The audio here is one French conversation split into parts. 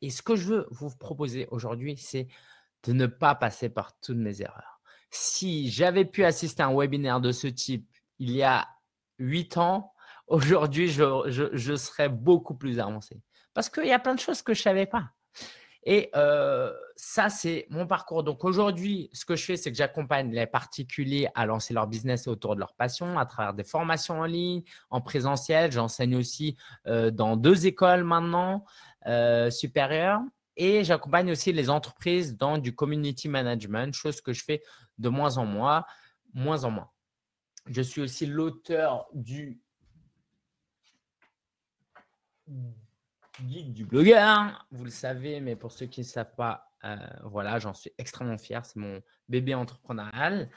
Et ce que je veux vous proposer aujourd'hui, c'est de ne pas passer par toutes mes erreurs. Si j'avais pu assister à un webinaire de ce type il y a huit ans, aujourd'hui, je, serais beaucoup plus avancé. Parce qu'il y a plein de choses que je ne savais pas. Et euh, ça, c'est mon parcours. Donc aujourd'hui, ce que je fais, c'est que j'accompagne les particuliers à lancer leur business autour de leur passion à travers des formations en ligne, en présentiel. J'enseigne aussi euh, dans deux écoles maintenant supérieur supérieure. Et j'accompagne aussi les entreprises dans du community management, chose que je fais de moins en moins. Moins en moins. Je suis aussi l'auteur du guide du blogueur. Hein. Vous le savez, mais pour ceux qui ne savent pas, euh, voilà, j'en suis extrêmement fier. C'est mon bébé entrepreneurial.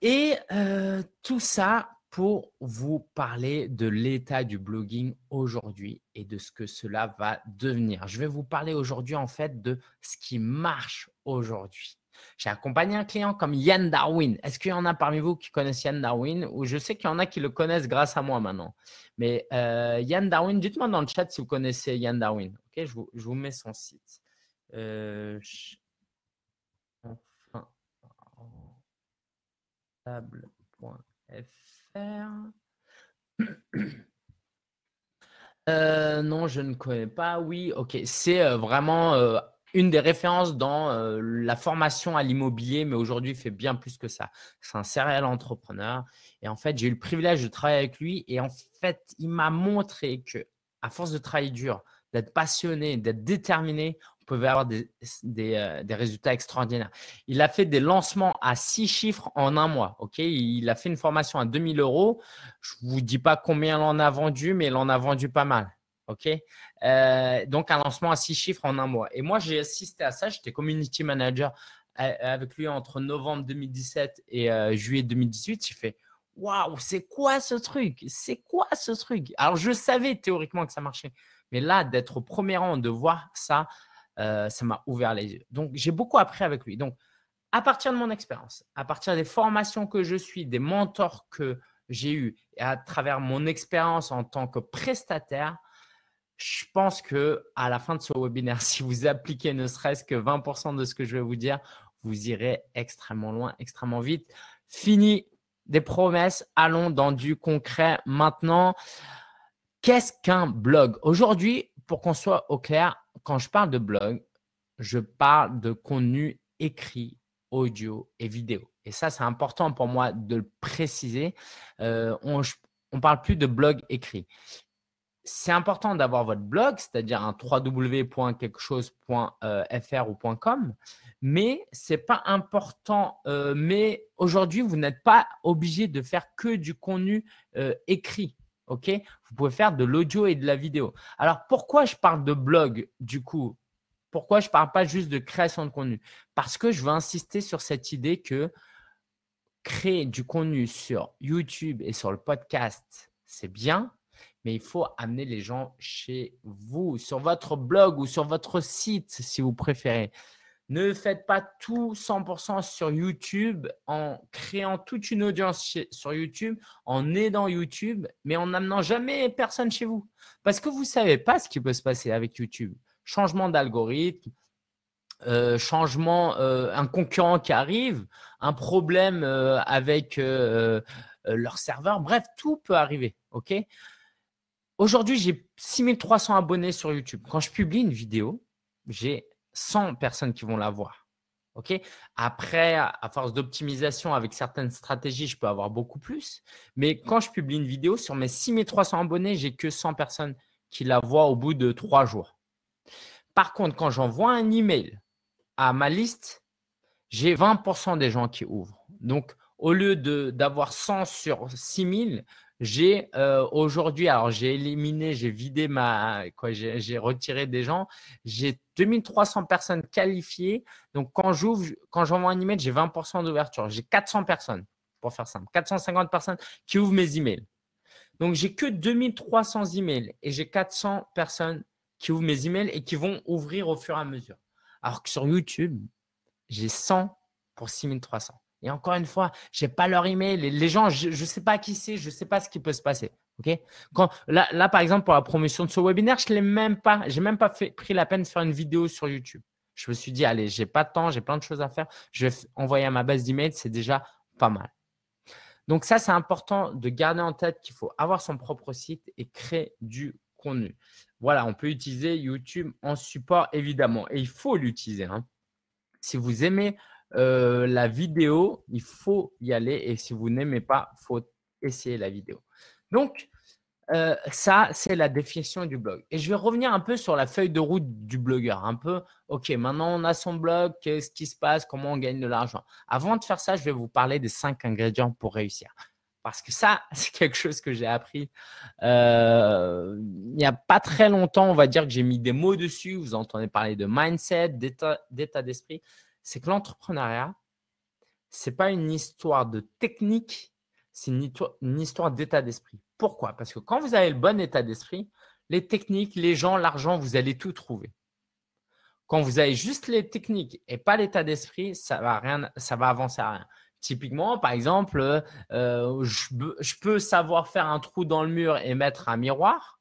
Et euh, tout ça pour vous parler de l'état du blogging aujourd'hui et de ce que cela va devenir. Je vais vous parler aujourd'hui en fait de ce qui marche aujourd'hui. J'ai accompagné un client comme Yann Darwin. Est-ce qu'il y en a parmi vous qui connaissent Yann Darwin Ou je sais qu'il y en a qui le connaissent grâce à moi maintenant. Mais euh, Yann Darwin, dites-moi dans le chat si vous connaissez Yann Darwin. Ok, je, vous, mets son site. Euh, table.fr Euh, non, je ne connais pas. Oui, ok. C'est euh, vraiment euh, une des références dans la formation à l'immobilier, mais aujourd'hui, il fait bien plus que ça. C'est un serial entrepreneur. Et en fait, j'ai eu le privilège de travailler avec lui. Et en fait, il m'a montré que, à force de travailler dur, d'être passionné, d'être déterminé, pouvait avoir euh, des, résultats extraordinaires. Il a fait des lancements à six chiffres en un mois. Ok, il a fait une formation à 2000 euros. Je vous dis pas combien il en a vendu, mais il en a vendu pas mal. Ok, euh, donc un lancement à six chiffres en un mois. Et moi, j'ai assisté à ça. J'étais community manager euh, avec lui entre novembre 2017 et juillet 2018. J'ai fait waouh, c'est quoi ce truc C'est quoi ce truc Alors, je savais théoriquement que ça marchait. Mais là, d'être au premier rang, de voir ça euh, ça m'a ouvert les yeux. Donc, j'ai beaucoup appris avec lui. Donc, à partir de mon expérience, à partir des formations que je suis, des mentors que j'ai eus, et à travers mon expérience en tant que prestataire, je pense que à la fin de ce webinaire, si vous appliquez ne serait-ce que 20% de ce que je vais vous dire, vous irez extrêmement loin, extrêmement vite. Fini des promesses, allons dans du concret maintenant. Qu'est-ce qu'un blog Aujourd'hui, pour qu'on soit au clair, quand je parle de blog, je parle de contenu écrit, audio et vidéo. Et ça, c'est important pour moi de le préciser. Euh, on ne parle plus de blog écrit. C'est important d'avoir votre blog, c'est-à-dire un www.quelquechose.fr euh, ou .com, mais c'est pas important. Euh, mais aujourd'hui, vous n'êtes pas obligé de faire que du contenu écrit. OK Vous pouvez faire de l'audio et de la vidéo. Alors, pourquoi je parle de blog du coup Pourquoi je ne parle pas juste de création de contenu Parce que je veux insister sur cette idée que créer du contenu sur YouTube et sur le podcast, c'est bien, mais il faut amener les gens chez vous, sur votre blog ou sur votre site si vous préférez. Ne faites pas tout 100% sur YouTube en créant toute une audience sur YouTube, en aidant YouTube, mais en n'amenant jamais personne chez vous. Parce que vous ne savez pas ce qui peut se passer avec YouTube. Changement d'algorithme, euh, changement, euh, un concurrent qui arrive, un problème euh, avec leur serveur, bref, tout peut arriver. ok Aujourd'hui, j'ai 6300 abonnés sur YouTube. Quand je publie une vidéo, j'ai 100 personnes qui vont voir, ok Après, à force d'optimisation avec certaines stratégies, je peux avoir beaucoup plus. Mais quand je publie une vidéo sur mes 6300 abonnés, j'ai que 100 personnes qui la voient au bout de trois jours. Par contre, quand j'envoie un email à ma liste, j'ai 20% des gens qui ouvrent. Donc, au lieu d'avoir 100 sur 6000, j'ai euh, aujourd'hui, alors j'ai éliminé, j'ai vidé ma, quoi, j'ai retiré des gens. J'ai 2300 personnes qualifiées. Donc quand j'ouvre, quand j'envoie un email, j'ai 20% d'ouverture. J'ai 400 personnes, pour faire simple, 450 personnes qui ouvrent mes emails. Donc j'ai que 2300 emails et j'ai 400 personnes qui ouvrent mes emails et qui vont ouvrir au fur et à mesure. Alors que sur YouTube, j'ai 100 pour 6300. Et encore une fois, je n'ai pas leur email. Les, gens, je ne sais pas qui c'est, je ne sais pas ce qui peut se passer. OK Quand, là, par exemple, pour la promotion de ce webinaire, je n'ai même pas, j'ai même pas fait, pris la peine de faire une vidéo sur YouTube. Je me suis dit, allez, j'ai pas de temps, j'ai plein de choses à faire. Je vais envoyer à ma base d'email, c'est déjà pas mal. Donc ça, c'est important de garder en tête qu'il faut avoir son propre site et créer du contenu. Voilà, on peut utiliser YouTube en support, évidemment. Et il faut l'utiliser. Hein. Si vous aimez euh, la vidéo, il faut y aller. Et si vous n'aimez pas, faut essayer la vidéo. Donc, euh, ça, c'est la définition du blog. Et je vais revenir un peu sur la feuille de route du blogueur. Un peu, OK, maintenant on a son blog, qu'est-ce qui se passe, comment on gagne de l'argent. Avant de faire ça, je vais vous parler des cinq ingrédients pour réussir. Parce que ça, c'est quelque chose que j'ai appris euh, il n'y a pas très longtemps. On va dire que j'ai mis des mots dessus. Vous entendez parler de mindset, d'état d'esprit c'est que l'entrepreneuriat, c'est pas une histoire de technique, c'est une histoire d'état d'esprit. Pourquoi Parce que quand vous avez le bon état d'esprit, les techniques, les gens, l'argent, vous allez tout trouver. Quand vous avez juste les techniques et pas l'état d'esprit, ça va rien, ça va avancer à rien. Typiquement, par exemple, euh, je, peux savoir faire un trou dans le mur et mettre un miroir,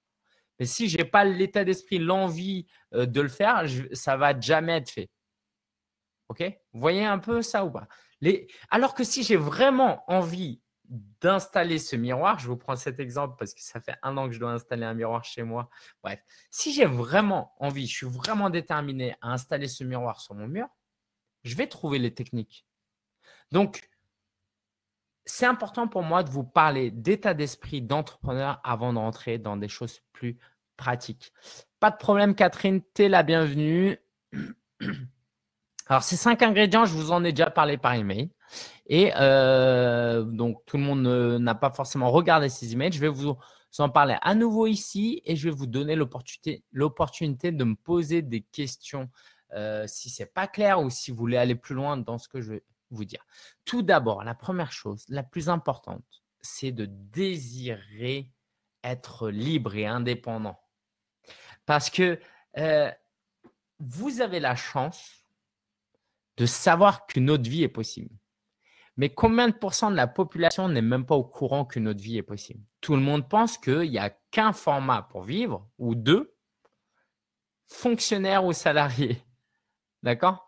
mais si je n'ai pas l'état d'esprit, l'envie euh, de le faire, ça ça va jamais être fait. Vous voyez un peu ça ou pas Les... Alors que si j'ai vraiment envie d'installer ce miroir, je vous prends cet exemple parce que ça fait un an que je dois installer un miroir chez moi. Bref, si j'ai vraiment envie, je suis vraiment déterminé à installer ce miroir sur mon mur, je vais trouver les techniques. Donc, c'est important pour moi de vous parler d'état d'esprit d'entrepreneur avant d'entrer dans des choses plus pratiques. Pas de problème, Catherine, tu es la bienvenue. Alors, ces cinq ingrédients, je vous en ai déjà parlé par email. Et euh, donc, tout le monde n'a pas forcément regardé ces emails. Je vais vous en parler à nouveau ici et je vais vous donner l'opportunité de me poser des questions euh, si ce n'est pas clair ou si vous voulez aller plus loin dans ce que je vais vous dire. Tout d'abord, la première chose, la plus importante, c'est de désirer être libre et indépendant. Parce que euh, vous avez la chance de savoir qu'une autre vie est possible. Mais combien de pourcents de la population n'est même pas au courant qu'une autre vie est possible Tout le monde pense qu'il n'y a qu'un format pour vivre, ou deux, fonctionnaire ou salarié. D'accord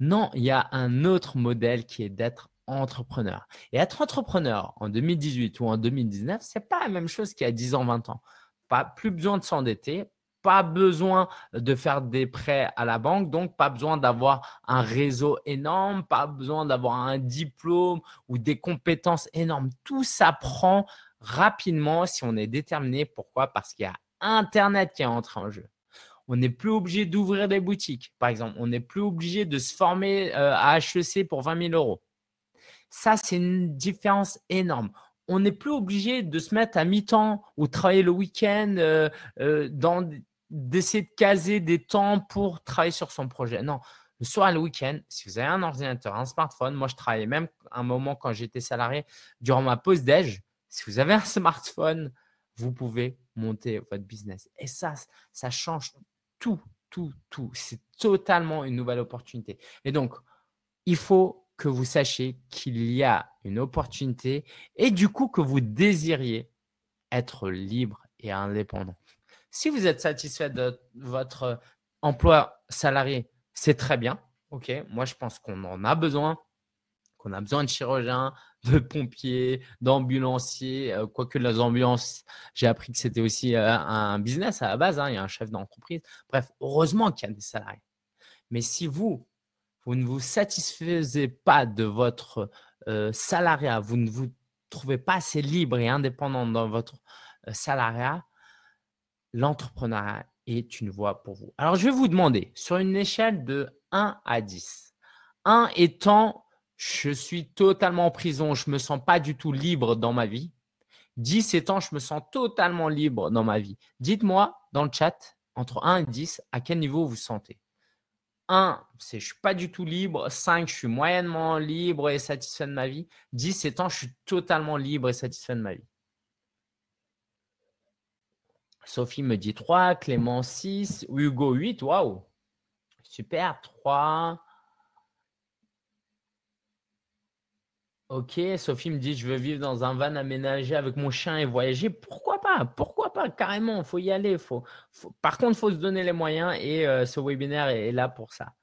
Non, il y a un autre modèle qui est d'être entrepreneur. Et être entrepreneur en 2018 ou en 2019, ce n'est pas la même chose qu'il y a 10 ans, 20 ans. Pas, plus besoin de s'endetter, pas besoin de faire des prêts à la banque, donc pas besoin d'avoir un réseau énorme, pas besoin d'avoir un diplôme ou des compétences énormes. Tout s'apprend rapidement si on est déterminé. Pourquoi Parce qu'il y a Internet qui est entré en jeu. On n'est plus obligé d'ouvrir des boutiques, par exemple. On n'est plus obligé de se former euh, à HEC pour 20 000 euros. Ça, c'est une différence énorme on n'est plus obligé de se mettre à mi-temps ou travailler le week-end euh, euh, dans d'essayer de caser des temps pour travailler sur son projet. Non, le soir le week-end, si vous avez un ordinateur, un smartphone, moi je travaillais même un moment quand j'étais salarié durant ma pause déj. Si vous avez un smartphone, vous pouvez monter votre business. Et ça, ça change tout, tout, tout. C'est totalement une nouvelle opportunité. Et donc, il faut que vous sachiez qu'il y a une opportunité et du coup que vous désiriez être libre et indépendant. Si vous êtes satisfait de votre euh, emploi salarié, c'est très bien. OK, moi, je pense qu'on en a besoin, qu'on a besoin de chirurgiens, de pompiers, d'ambulanciers, euh, quoique les ambulances, j'ai appris que c'était aussi euh, un business à la base, hein, il y a un chef d'entreprise. Bref, heureusement qu'il y a des salariés. Mais si vous, vous ne vous satisfaisez pas de votre salariat, vous ne vous trouvez pas assez libre et indépendant dans votre salariat, l'entrepreneuriat est une voie pour vous. Alors, je vais vous demander, sur une échelle de 1 à 10, 1 étant je suis totalement en prison, je ne me sens pas du tout libre dans ma vie. 10 étant je me sens totalement libre dans ma vie. Dites-moi dans le chat, entre 1 et 10, à quel niveau vous vous sentez 1, c'est je ne suis pas du tout libre. 5, je suis moyennement libre et satisfait de ma vie. 10 étant je suis totalement libre et satisfait de ma vie. Sophie me dit 3, Clément 6, Hugo 8, waouh. Super, 3. Ok, Sophie me dit je veux vivre dans un van aménagé avec mon chien et voyager. Pourquoi pas Pourquoi pas Carrément, faut y aller. Faut, Par contre, faut se donner les moyens et euh, ce webinaire est, est, là pour ça.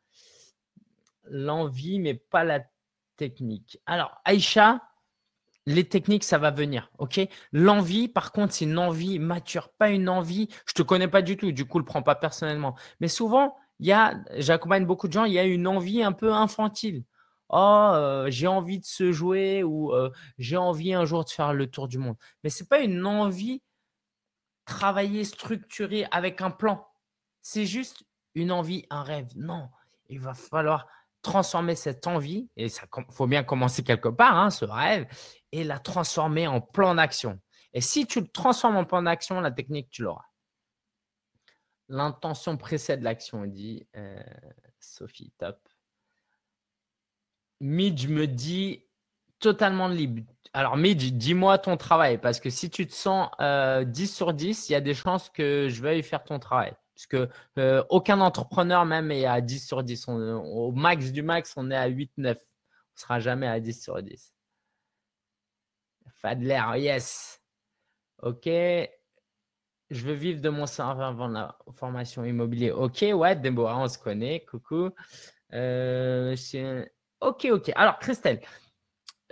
L'envie, mais pas la technique. Alors, Aïcha, les techniques, ça va venir. OK L'envie, par contre, c'est une envie mature, pas une envie. Je te connais pas du tout, du coup, le prends pas personnellement. Mais souvent, il y j'accompagne beaucoup de gens, il y a une envie un peu infantile. Oh, euh, j'ai envie de se jouer ou euh, j'ai envie un jour de faire le tour du monde. Mais c'est pas une envie travaillée, structurée avec un plan. C'est juste une envie, un rêve. Non, il va falloir transformer cette envie, et ça faut bien commencer quelque part, hein, ce rêve, et la transformer en plan d'action. Et si tu le transformes en plan d'action, la technique, tu l'auras. L'intention précède l'action, dit euh, Sophie, top. Midge me dit totalement libre. Alors, Midge, dis-moi ton travail, parce que si tu te sens 10 euh, sur 10, il y a des chances que je veuille faire ton travail puisque euh, aucun entrepreneur même est à 10 sur 10. au max du max, on est à 8, 9. On ne sera jamais à 10 sur 10. Fadler, yes. Ok. Je veux vivre de mon cerveau avant la formation immobilier. Ok, ouais, Déborah, on se connaît. Coucou. Euh, ok, ok. Alors, Christelle,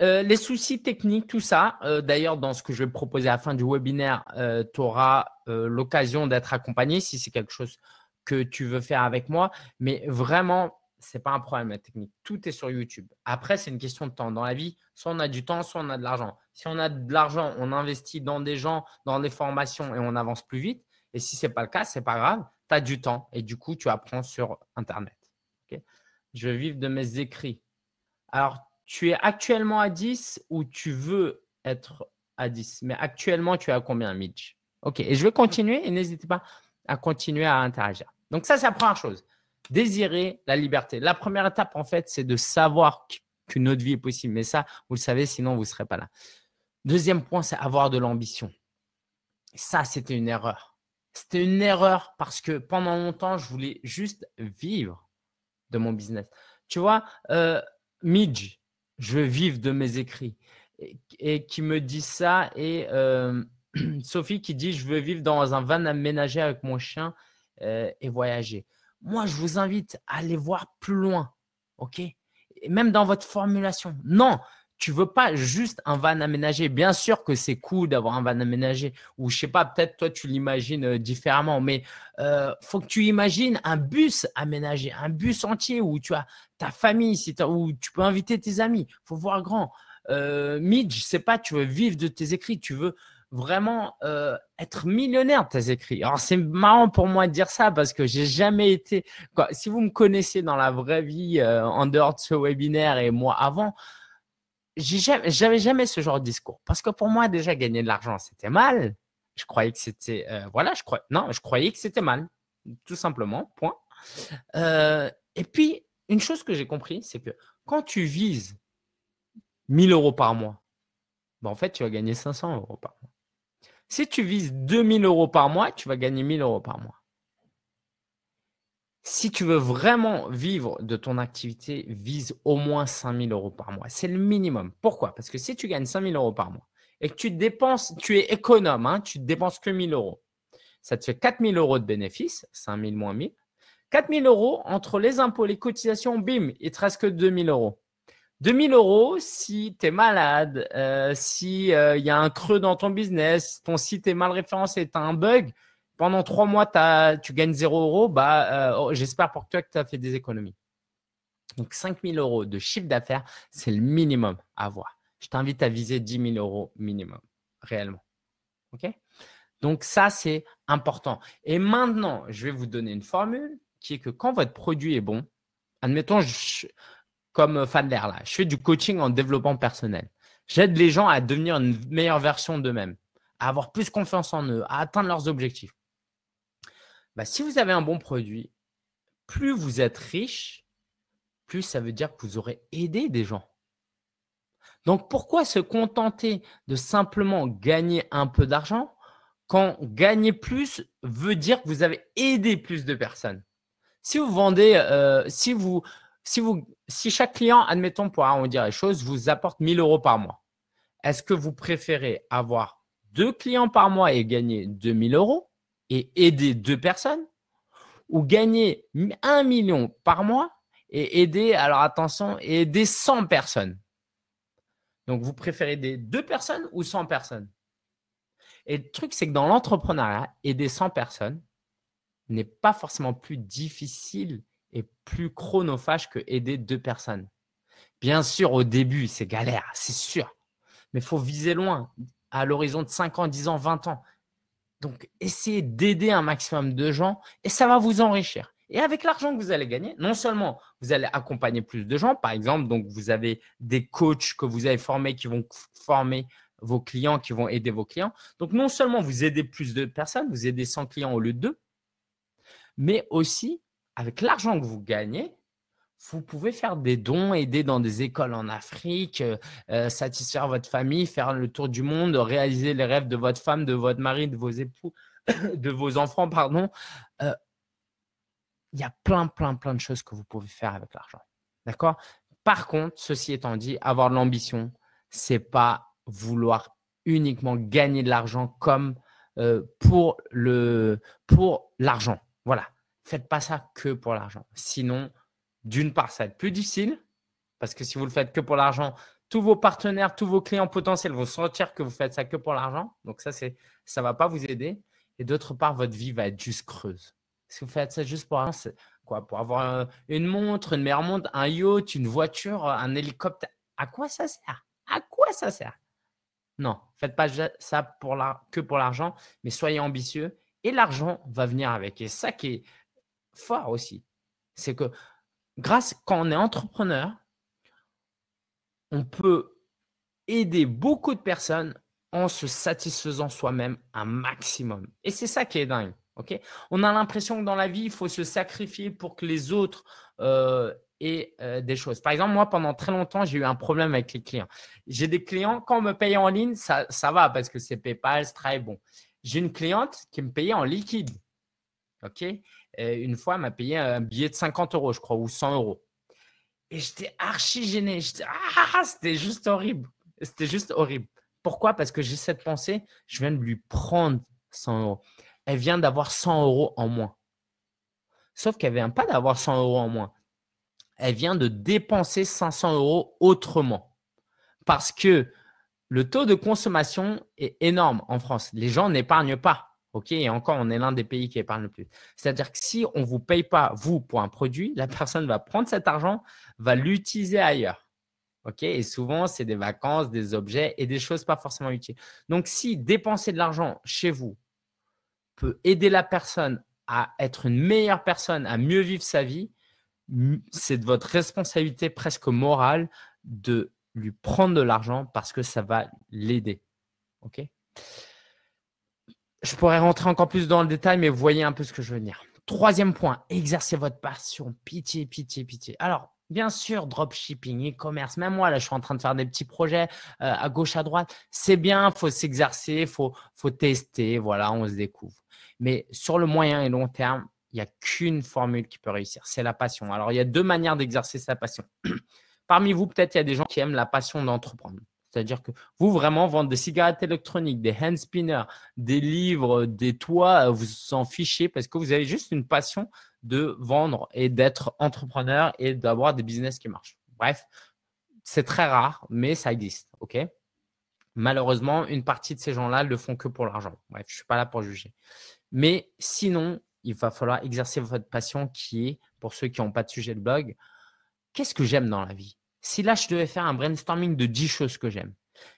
euh, les soucis techniques, tout ça. Euh, d'ailleurs, dans ce que je vais proposer à la fin du webinaire, euh, tu auras l'occasion d'être accompagné si c'est quelque chose que tu veux faire avec moi. Mais vraiment, ce n'est pas un problème la technique. Tout est sur YouTube. Après, c'est une question de temps. Dans la vie, soit on a du temps, soit on a de l'argent. Si on a de l'argent, on investit dans des gens, dans des formations et on avance plus vite. Et si ce n'est pas le cas, ce n'est pas grave. Tu as du temps et du coup, tu apprends sur Internet. je vis de mes écrits. Alors, tu es actuellement à 10 ou tu veux être à 10 Mais actuellement, tu es à combien, Midge Ok, et je vais continuer et n'hésitez pas à continuer à interagir. Donc ça, c'est la première chose. Désirer la liberté. La première étape, en fait, c'est de savoir qu'une autre vie est possible. Mais ça, vous le savez, sinon, vous ne serez pas là. Deuxième point, c'est avoir de l'ambition. Ça, c'était une erreur. C'était une erreur parce que pendant longtemps, je voulais juste vivre de mon business. Tu vois, euh, Midge, je veux vivre de mes écrits. Et, qui me dit ça, et euh, Sophie qui dit, je veux vivre dans un van aménagé avec mon chien euh, et voyager. Moi, je vous invite à aller voir plus loin, ok Même dans votre formulation. Non, tu veux pas juste un van aménagé. Bien sûr que c'est cool d'avoir un van aménagé, ou je sais pas, peut-être toi tu l'imagines euh, différemment, mais il euh, faut que tu imagines un bus aménagé, un bus entier où tu as ta famille, où tu peux inviter tes amis. Faut voir grand. Euh, Midge, je sais pas, tu veux vivre de tes écrits, tu veux vraiment euh, être millionnaire de tes écrits. Alors c'est marrant pour moi de dire ça parce que j'ai jamais été. si vous me connaissez dans la vraie vie, en dehors de ce webinaire et moi avant j'avais jamais, jamais ce genre de discours. Parce que pour moi, déjà, gagner de l'argent, c'était mal. Je croyais que c'était. Euh, voilà, je croyais. Non, je croyais que c'était mal. Tout simplement, point. Euh, et puis, une chose que j'ai compris, c'est que quand tu vises 1000 euros par mois, ben, en fait, tu vas gagner 500 euros par mois. Si tu vises 2000 euros par mois, tu vas gagner 1000 euros par mois. Si tu veux vraiment vivre de ton activité, vise au moins 5 000 euros par mois. C'est le minimum. Pourquoi Parce que si tu gagnes 5 000 euros par mois et que tu dépenses, tu es économe, hein, tu ne dépenses que 1 000 euros, ça te fait 4 000 euros de bénéfices, 5 000 moins 1 000. 4 000 euros entre les impôts, les cotisations, bim, il te reste que 2 000 euros. 2 000 euros si tu es malade, euh, si euh, y a un creux dans ton business, ton site est mal référencé, tu as un bug, pendant trois mois, tu gagnes 0 euros, bah, euh, oh, j'espère pour toi que tu as fait des économies. Donc, 5 000 euros de chiffre d'affaires, c'est le minimum à avoir. Je t'invite à viser 10 000 euros minimum, réellement. OK Donc, ça, c'est important. Et maintenant, je vais vous donner une formule qui est que quand votre produit est bon, admettons, comme Fadler, là, je fais du coaching en développement personnel. J'aide les gens à devenir une meilleure version d'eux-mêmes, à avoir plus confiance en eux, à atteindre leurs objectifs. Bah, si vous avez un bon produit, plus vous êtes riche, plus ça veut dire que vous aurez aidé des gens. Donc pourquoi se contenter de simplement gagner un peu d'argent quand gagner plus veut dire que vous avez aidé plus de personnes Si vous vendez, euh, si vous, si vous, si chaque client, admettons pour arrondir les choses, vous apporte 1000 euros par mois, est-ce que vous préférez avoir deux clients par mois et gagner 2000 euros et aider deux personnes ou gagner un million par mois et aider, alors attention, aider 100 personnes. Donc, vous préférez aider deux personnes ou 100 personnes Et le truc, c'est que dans l'entrepreneuriat, aider 100 personnes n'est pas forcément plus difficile et plus chronophage que aider deux personnes. Bien sûr, au début, c'est galère, c'est sûr. Mais il faut viser loin, à l'horizon de 5 ans, 10 ans, 20 ans. Donc, essayez d'aider un maximum de gens et ça va vous enrichir. Et avec l'argent que vous allez gagner, non seulement vous allez accompagner plus de gens, par exemple, donc vous avez des coachs que vous avez formés qui vont former vos clients, qui vont aider vos clients. Donc non seulement vous aidez plus de personnes, vous aidez 100 clients au lieu de 2, mais aussi avec l'argent que vous gagnez, vous pouvez faire des dons, aider dans des écoles en Afrique, euh, euh, satisfaire votre famille, faire le tour du monde, réaliser les rêves de votre femme, de votre mari, de vos époux, de vos enfants, pardon. Euh, il y a plein, plein, plein de choses que vous pouvez faire avec l'argent. D'accord Par contre, ceci étant dit, avoir de l'ambition, c'est pas vouloir uniquement gagner de l'argent comme pour le pour l'argent. Voilà. Faites pas ça que pour l'argent. Sinon, d'une part, ça va être plus difficile parce que si vous le faites que pour l'argent, tous vos partenaires, tous vos clients potentiels vont sentir que vous faites ça que pour l'argent. Donc ça, c'est ça va pas vous aider. Et d'autre part, votre vie va être juste creuse. Si vous faites ça juste pour l'argent, quoi Pour avoir une montre, une meilleure montre, un yacht, une voiture, un hélicoptère. À quoi ça sert À quoi ça sert Non, faites pas ça pour que pour l'argent, mais soyez ambitieux et l'argent va venir avec. Et ça qui est fort aussi, c'est que grâce quand on est entrepreneur, on peut aider beaucoup de personnes en se satisfaisant soi-même un maximum. Et c'est ça qui est dingue. on a l'impression que dans la vie, il faut se sacrifier pour que les autres euh, aient euh, des choses. Par exemple, moi, pendant très longtemps, j'ai eu un problème avec les clients. J'ai des clients, quand on me paye en ligne, ça, ça va parce que c'est PayPal, Stripe, bon. J'ai une cliente qui me payait en liquide. ok euh, une fois, elle m'a payé un billet de 50 euros, je crois, ou 100 euros. Et j'étais archi gêné. ah, c'était juste horrible. C'était juste horrible. Pourquoi Parce que j'ai cette pensée, je viens de lui prendre 100 euros. Elle vient d'avoir 100 euros en moins. Sauf qu'elle ne vient pas d'avoir 100 euros en moins. Elle vient de dépenser 500 euros autrement. Parce que le taux de consommation est énorme en France. Les gens n'épargnent pas et encore, on est l'un des pays qui épargne le plus. C'est-à-dire que si on ne vous paye pas, vous, pour un produit, la personne va prendre cet argent, va l'utiliser ailleurs. OK, et souvent, c'est des vacances, des objets et des choses pas forcément utiles. Donc, si dépenser de l'argent chez vous peut aider la personne à être une meilleure personne, à mieux vivre sa vie, c'est de votre responsabilité presque morale de lui prendre de l'argent parce que ça va l'aider. OK je pourrais rentrer encore plus dans le détail, mais vous voyez un peu ce que je veux dire. Troisième point, exercez votre passion. Pitié, pitié, pitié. Alors, bien sûr, dropshipping, e-commerce, même moi, là, je suis en train de faire des petits projets euh, à gauche, à droite. C'est bien, il faut s'exercer, il faut, faut tester, voilà, on se découvre. Mais sur le moyen et long terme, il n'y a qu'une formule qui peut réussir, c'est la passion. Alors, il y a deux manières d'exercer sa passion. Parmi vous, peut-être, il y a des gens qui aiment la passion d'entreprendre. C'est-à-dire que vous, vraiment, vendre des cigarettes électroniques, des hand spinners, des livres, des toits, euh, vous en fichez parce que vous avez juste une passion de vendre et d'être entrepreneur et d'avoir des business qui marchent. Bref, c'est très rare, mais ça existe. OK Malheureusement, une partie de ces gens-là le font que pour l'argent. Bref, je ne suis pas là pour juger. Mais sinon, il va falloir exercer votre passion qui est, pour ceux qui n'ont pas de sujet de blog, qu'est-ce que j'aime dans la vie si là je devais faire un brainstorming de 10 choses que j'aime,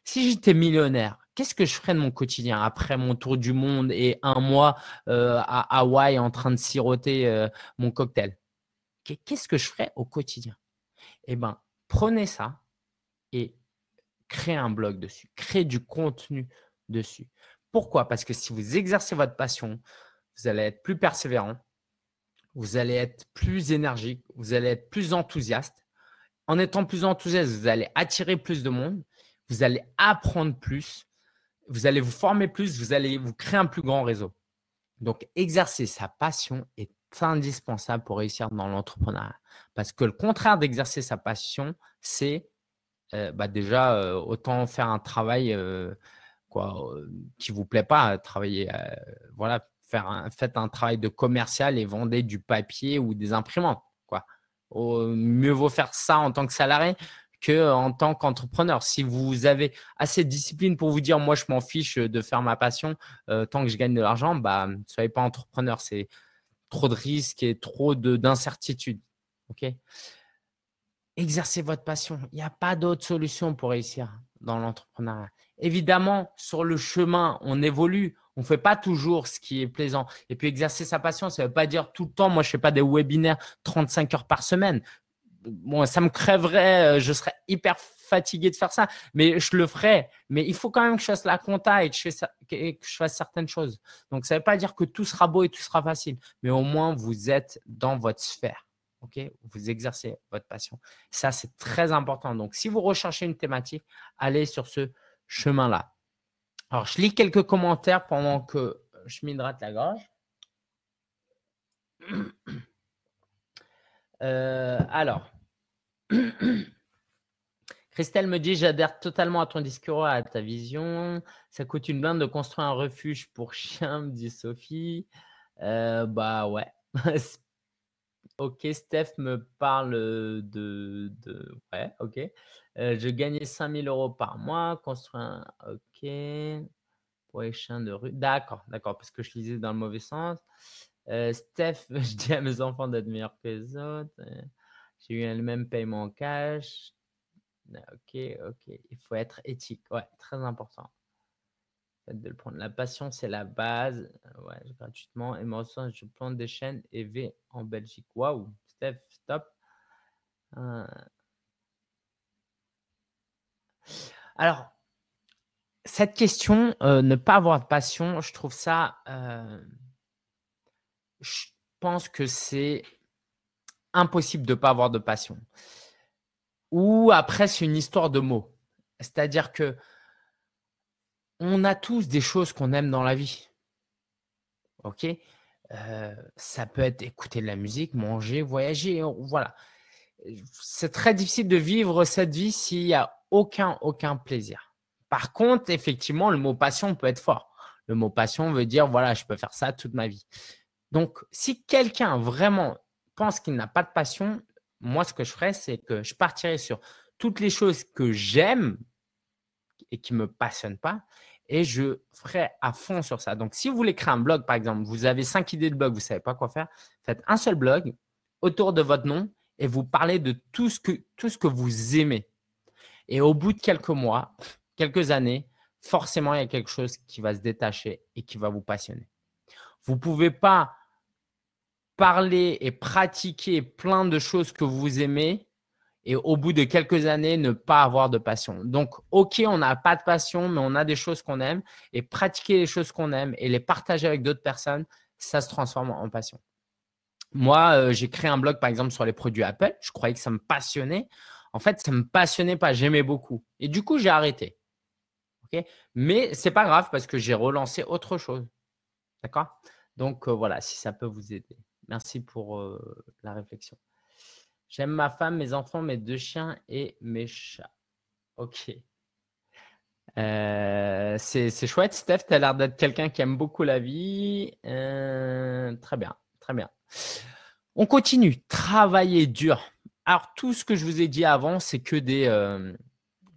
si j'étais millionnaire, qu'est-ce que je ferais de mon quotidien après mon tour du monde et un mois euh, à Hawaï en train de siroter euh, mon cocktail Qu'est-ce que je ferais au quotidien Eh bien, prenez ça et créez un blog dessus, créez du contenu dessus. Pourquoi Parce que si vous exercez votre passion, vous allez être plus persévérant, vous allez être plus énergique, vous allez être plus enthousiaste en étant plus enthousiaste, vous allez attirer plus de monde, vous allez apprendre plus, vous allez vous former plus, vous allez vous créer un plus grand réseau. Donc, exercer sa passion est indispensable pour réussir dans l'entrepreneuriat. Parce que le contraire d'exercer sa passion, c'est euh, bah, déjà euh, autant faire un travail euh, qui ne vous plaît pas, travailler, voilà, faire un, faites un travail de commercial et vendez du papier ou des imprimantes mieux vaut faire ça en tant que salarié que en tant qu'entrepreneur. Si vous avez assez de discipline pour vous dire, moi, je m'en fiche de faire ma passion euh, tant que je gagne de l'argent, ne bah, soyez pas entrepreneur. C'est trop de risques et trop d'incertitudes. Exercez votre passion. Il n'y a pas d'autre solution pour réussir dans l'entrepreneuriat. Évidemment, sur le chemin, on évolue, on ne fait pas toujours ce qui est plaisant. Et puis exercer sa passion, ça ne veut pas dire tout le temps, moi je ne fais pas des webinaires 35 heures par semaine. Bon, ça me crèverait, euh, je serais hyper fatigué de faire ça, mais je le ferais. Mais il faut quand même que je fasse la compta et que je, fasse, certaines choses. Donc ça ne veut pas dire que tout sera beau et tout sera facile, mais au moins vous êtes dans votre sphère. ok vous exercez votre passion. Ça, c'est très important. Donc si vous recherchez une thématique, allez sur ce chemin-là. Alors, je lis quelques commentaires pendant que euh, je m'hydrate la gorge. Euh, alors, Christelle me dit J'adhère totalement à ton discours, à ta vision. Ça coûte une blinde de construire un refuge pour chiens, me dit Sophie. Euh, bah ouais. ok, Steph me parle de. de... Ouais, ok. Euh, je gagnais 5000 euros par mois, construire un. Ok. Pour les chiens de rue. D'accord, d'accord, parce que je lisais dans le mauvais sens. Euh, Steph, je dis à mes enfants d'être meilleurs que les autres. Euh, j'ai eu le même paiement en cash. Ah, ok, ok. Il faut être éthique. Ouais, très important. De prendre. La passion, c'est la base. Ouais, gratuitement. Et moi, je plante des chaînes EV en Belgique. Waouh, Steph, stop. Ah, alors, cette question, euh, ne pas avoir de passion, je trouve ça. Euh, je pense que c'est impossible de ne pas avoir de passion. Ou après, c'est une histoire de mots. C'est-à-dire que on a tous des choses qu'on aime dans la vie. OK euh, Ça peut être écouter de la musique, manger, voyager, voilà. C'est très difficile de vivre cette vie s'il y a aucun, aucun plaisir. Par contre, effectivement, le mot passion peut être fort. Le mot passion veut dire, voilà, je peux faire ça toute ma vie. Donc, si quelqu'un vraiment pense qu'il n'a pas de passion, moi, ce que je ferais, c'est que je partirais sur toutes les choses que j'aime et qui ne me passionnent pas et je ferai à fond sur ça. Donc, si vous voulez créer un blog, par exemple, vous avez cinq idées de blog, vous ne savez pas quoi faire, faites un seul blog autour de votre nom et vous parlez de tout ce que, tout ce que vous aimez. Et au bout de quelques mois, quelques années, forcément, il y a quelque chose qui va se détacher et qui va vous passionner. Vous ne pouvez pas parler et pratiquer plein de choses que vous aimez et au bout de quelques années, ne pas avoir de passion. Donc, OK, on n'a pas de passion, mais on a des choses qu'on aime et pratiquer les choses qu'on aime et les partager avec d'autres personnes, ça se transforme en passion. Moi, euh, j'ai créé un blog, par exemple, sur les produits Apple. Je croyais que ça me passionnait. En fait, ça ne me passionnait pas, j'aimais beaucoup. Et du coup, j'ai arrêté. Mais ce n'est pas grave parce que j'ai relancé autre chose. D'accord Donc euh, voilà, si ça peut vous aider. Merci pour euh, la réflexion. J'aime ma femme, mes enfants, mes deux chiens et mes chats. Ok. Euh, c'est chouette, Steph. Tu as l'air d'être quelqu'un qui aime beaucoup la vie. très bien, très bien. On continue. Travailler dur. Alors, tout ce que je vous ai dit avant, c'est que des, euh,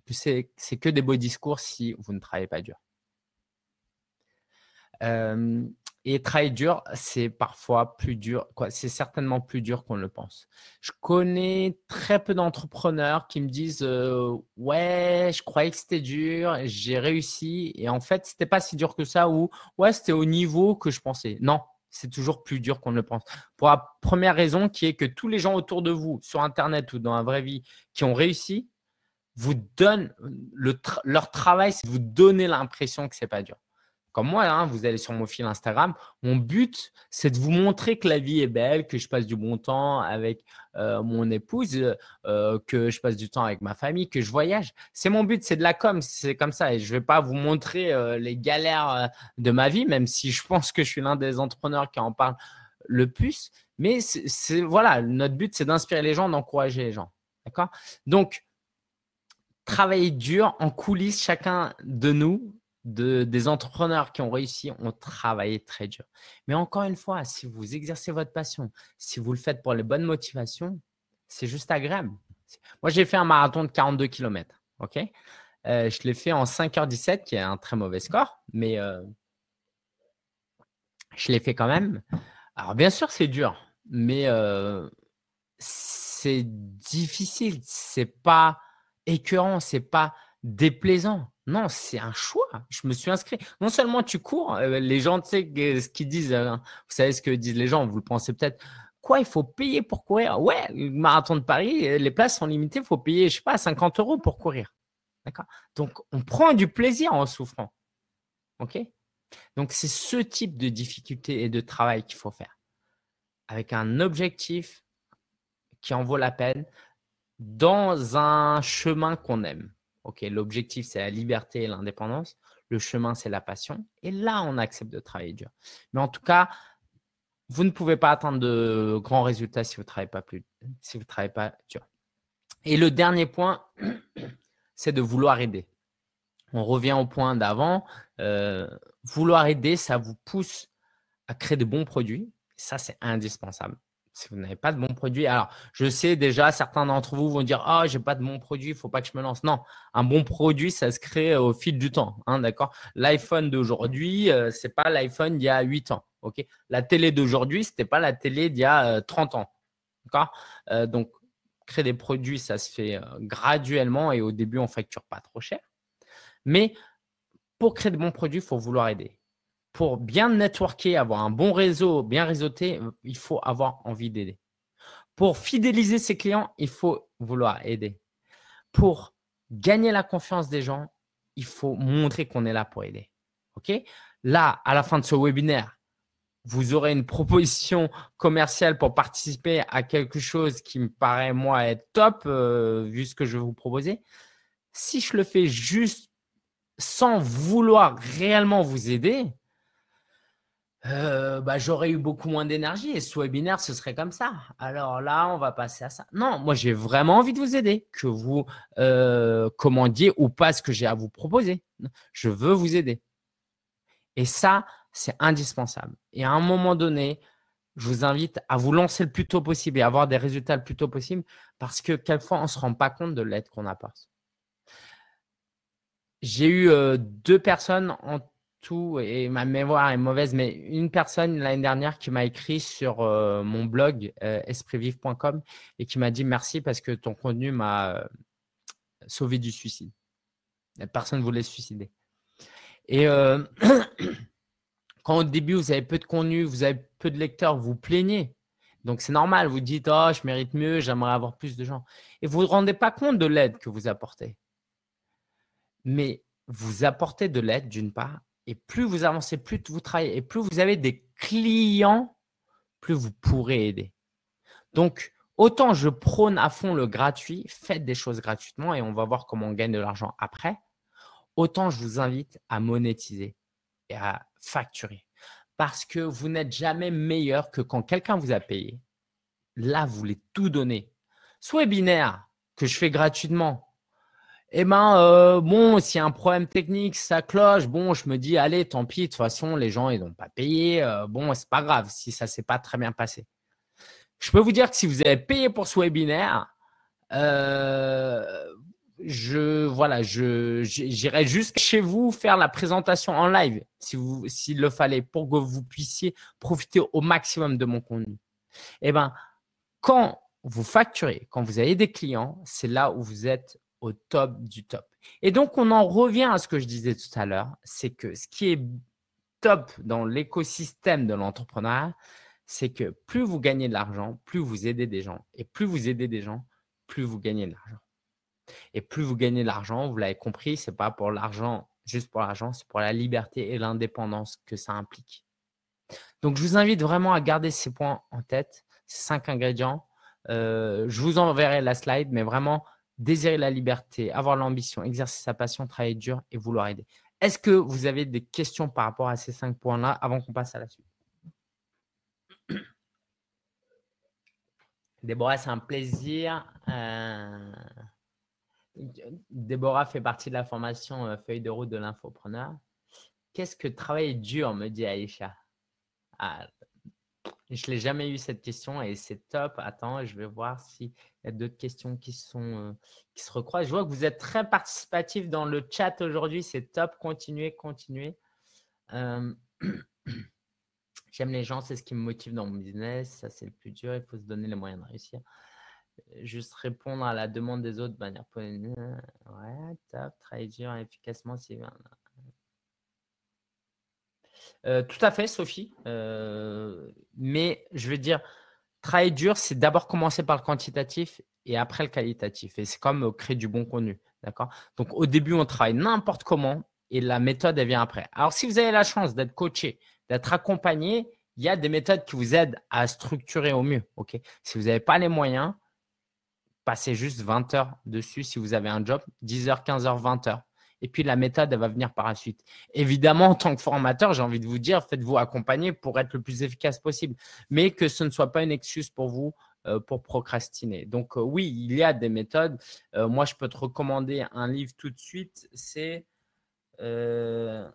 que des beaux discours si vous ne travaillez pas dur. Euh, et travailler dur, c'est parfois plus dur, C'est certainement plus dur qu'on le pense. Je connais très peu d'entrepreneurs qui me disent euh, Ouais, je croyais que c'était dur, j'ai réussi. Et en fait, c'était pas si dur que ça ou Ouais, c'était au niveau que je pensais. Non, c'est toujours plus dur qu'on ne le pense. Pour la première raison qui est que tous les gens autour de vous, sur Internet ou dans la vraie vie, qui ont réussi, vous donnent leur travail, c'est vous donner l'impression que c'est pas dur comme moi, hein, vous allez sur mon fil Instagram. Mon but, c'est de vous montrer que la vie est belle, que je passe du bon temps avec euh, mon épouse, euh, que je passe du temps avec ma famille, que je voyage. C'est mon but, c'est de la com, c'est comme ça. Et je ne vais pas vous montrer euh, les galères de ma vie, même si je pense que je suis l'un des entrepreneurs qui en parle le plus. Mais voilà, notre but, c'est d'inspirer les gens, d'encourager les gens. D'accord Donc, travailler dur en coulisses, chacun de nous, des entrepreneurs qui ont réussi ont travaillé très dur. Mais encore une fois, si vous exercez votre passion, si vous le faites pour les bonnes motivations, c'est juste agréable. Moi, j'ai fait un marathon de 42 km. OK euh, Je l'ai fait en 5h17, qui est un très mauvais score, mais euh, je l'ai fait quand même. Alors, bien sûr, c'est dur, mais euh, c'est difficile. C'est pas écœurant, c'est pas déplaisant. Non, c'est un choix. Je me suis inscrit. Non seulement tu cours, euh, les gens, tu sais ce qu'ils disent, euh, vous savez ce que disent les gens, vous le pensez peut-être. Quoi, il faut payer pour courir Ouais, le marathon de Paris, euh, les places sont limitées, il faut payer, je sais pas, 50 euros pour courir. D'accord Donc, on prend du plaisir en souffrant. OK Donc, c'est ce type de difficulté et de travail qu'il faut faire. Avec un objectif qui en vaut la peine, dans un chemin qu'on aime l'objectif, c'est la liberté et l'indépendance. Le chemin, c'est la passion. Et là, on accepte de travailler dur. Mais en tout cas, vous ne pouvez pas atteindre de grands résultats si vous ne travaillez pas plus, si vous travaillez pas dur. Et le dernier point, c'est de vouloir aider. On revient au point d'avant. Euh, vouloir aider, ça vous pousse à créer de bons produits. Ça, c'est indispensable si vous n'avez pas de bon produit. Alors, je sais déjà, certains d'entre vous vont dire Ah, je j'ai pas de bon produit, il faut pas que je me lance. Non, un bon produit, ça se crée euh, au fil du temps. Hein, d'accord L'iPhone d'aujourd'hui, ce euh, c'est pas l'iPhone d'il y a 8 ans. ok la télé d'aujourd'hui, ce n'était pas la télé d'il y a 30 euh, ans. D'accord Donc, créer des produits, ça se fait graduellement et au début, on facture pas trop cher. Mais pour créer de bons produits, il faut vouloir aider pour bien networker, avoir un bon réseau, bien réseauter, il faut avoir envie d'aider. Pour fidéliser ses clients, il faut vouloir aider. Pour gagner la confiance des gens, il faut montrer qu'on est là pour aider. OK Là, à la fin de ce webinaire, vous aurez une proposition commerciale pour participer à quelque chose qui me paraît, moi, être top, euh, vu ce que je vais vous proposer. Si je le fais juste sans vouloir réellement vous aider, euh, bah, j'aurais eu beaucoup moins d'énergie et ce webinaire, ce serait comme ça. Alors là, on va passer à ça. Non, moi, j'ai vraiment envie de vous aider, que vous euh, commandiez ou pas ce que j'ai à vous proposer. Je veux vous aider. Et ça, c'est indispensable. Et à un moment donné, je vous invite à vous lancer le plus tôt possible et avoir des résultats le plus tôt possible parce que quelquefois, on ne se rend pas compte de l'aide qu'on apporte. J'ai eu euh, deux personnes en tout et ma mémoire est mauvaise, mais une personne l'année dernière qui m'a écrit sur euh, mon blog euh, espritvive.com et qui m'a dit merci parce que ton contenu m'a euh, sauvé du suicide. La personne voulait se suicider. Et quand au début vous avez peu de contenu, vous avez peu de lecteurs, vous plaignez. Donc c'est normal, vous dites oh je mérite mieux, j'aimerais avoir plus de gens. Et vous ne vous rendez pas compte de l'aide que vous apportez. Mais vous apportez de l'aide d'une part et plus vous avancez, plus vous travaillez, et plus vous avez des clients, plus vous pourrez aider. Donc, autant je prône à fond le gratuit, faites des choses gratuitement et on va voir comment on gagne de l'argent après, autant je vous invite à monétiser et à facturer. Parce que vous n'êtes jamais meilleur que quand quelqu'un vous a payé. Là, vous voulez tout donner. Soit webinaire que je fais gratuitement, eh ben, euh, bon, s'il y a un problème technique, ça cloche. Bon, je me dis, allez, tant pis, de toute façon, les gens, ils n'ont pas payé. Bon, euh, bon, c'est pas grave si ça s'est pas très bien passé. Je peux vous dire que si vous avez payé pour ce webinaire, euh, je voilà, je j'irai juste chez vous faire la présentation en live, si vous s'il le fallait, pour que vous puissiez profiter au maximum de mon contenu. Eh ben, quand vous facturez, quand vous avez des clients, c'est là où vous êtes au top du top. Et donc, on en revient à ce que je disais tout à l'heure, c'est que ce qui est top dans l'écosystème de l'entrepreneuriat, c'est que plus vous gagnez de l'argent, plus vous aidez des gens. Et plus vous aidez des gens, plus vous gagnez de l'argent. Et plus vous gagnez de l'argent, vous l'avez compris, ce n'est pas pour l'argent, juste pour l'argent, c'est pour la liberté et l'indépendance que ça implique. Donc, je vous invite vraiment à garder ces points en tête, ces cinq ingrédients. Euh, je vous enverrai la slide, mais vraiment, désirer la liberté, avoir l'ambition, exercer sa passion, travailler dur et vouloir aider. Est-ce que vous avez des questions par rapport à ces cinq points-là avant qu'on passe à la suite Déborah, c'est un plaisir. Euh, Déborah fait partie de la formation euh, feuille de route de l'infopreneur. Qu'est-ce que travailler dur, me dit Aïcha ah, Je ne l'ai jamais eu cette question et c'est top. Attends, je vais voir si il y a d'autres questions qui, sont, euh, qui se recroisent. Je vois que vous êtes très participatif dans le chat aujourd'hui. C'est top. Continuez, continuez. Euh, j'aime les gens, c'est ce qui me motive dans mon business. Ça, c'est le plus dur. Il faut se donner les moyens de réussir. Euh, juste répondre à la demande des autres de manière Ouais, top. Travailler dur efficacement, tout à fait, Sophie. mais je veux dire, Travailler dur, c'est d'abord commencer par le quantitatif et après le qualitatif. Et c'est comme euh, créer du bon contenu. D'accord Donc, au début, on travaille n'importe comment et la méthode, elle vient après. Alors, si vous avez la chance d'être coaché, d'être accompagné, il y a des méthodes qui vous aident à structurer au mieux. ok si vous n'avez pas les moyens, passez juste 20 heures dessus si vous avez un job, 10 heures, 15 heures, 20 heures et puis la méthode, elle va venir par la suite. Évidemment, en tant que formateur, j'ai envie de vous dire, faites-vous accompagner pour être le plus efficace possible, mais que ce ne soit pas une excuse pour vous euh, pour procrastiner. Donc euh, oui, il y a des méthodes. Euh, moi, je peux te recommander un livre tout de suite, c'est 12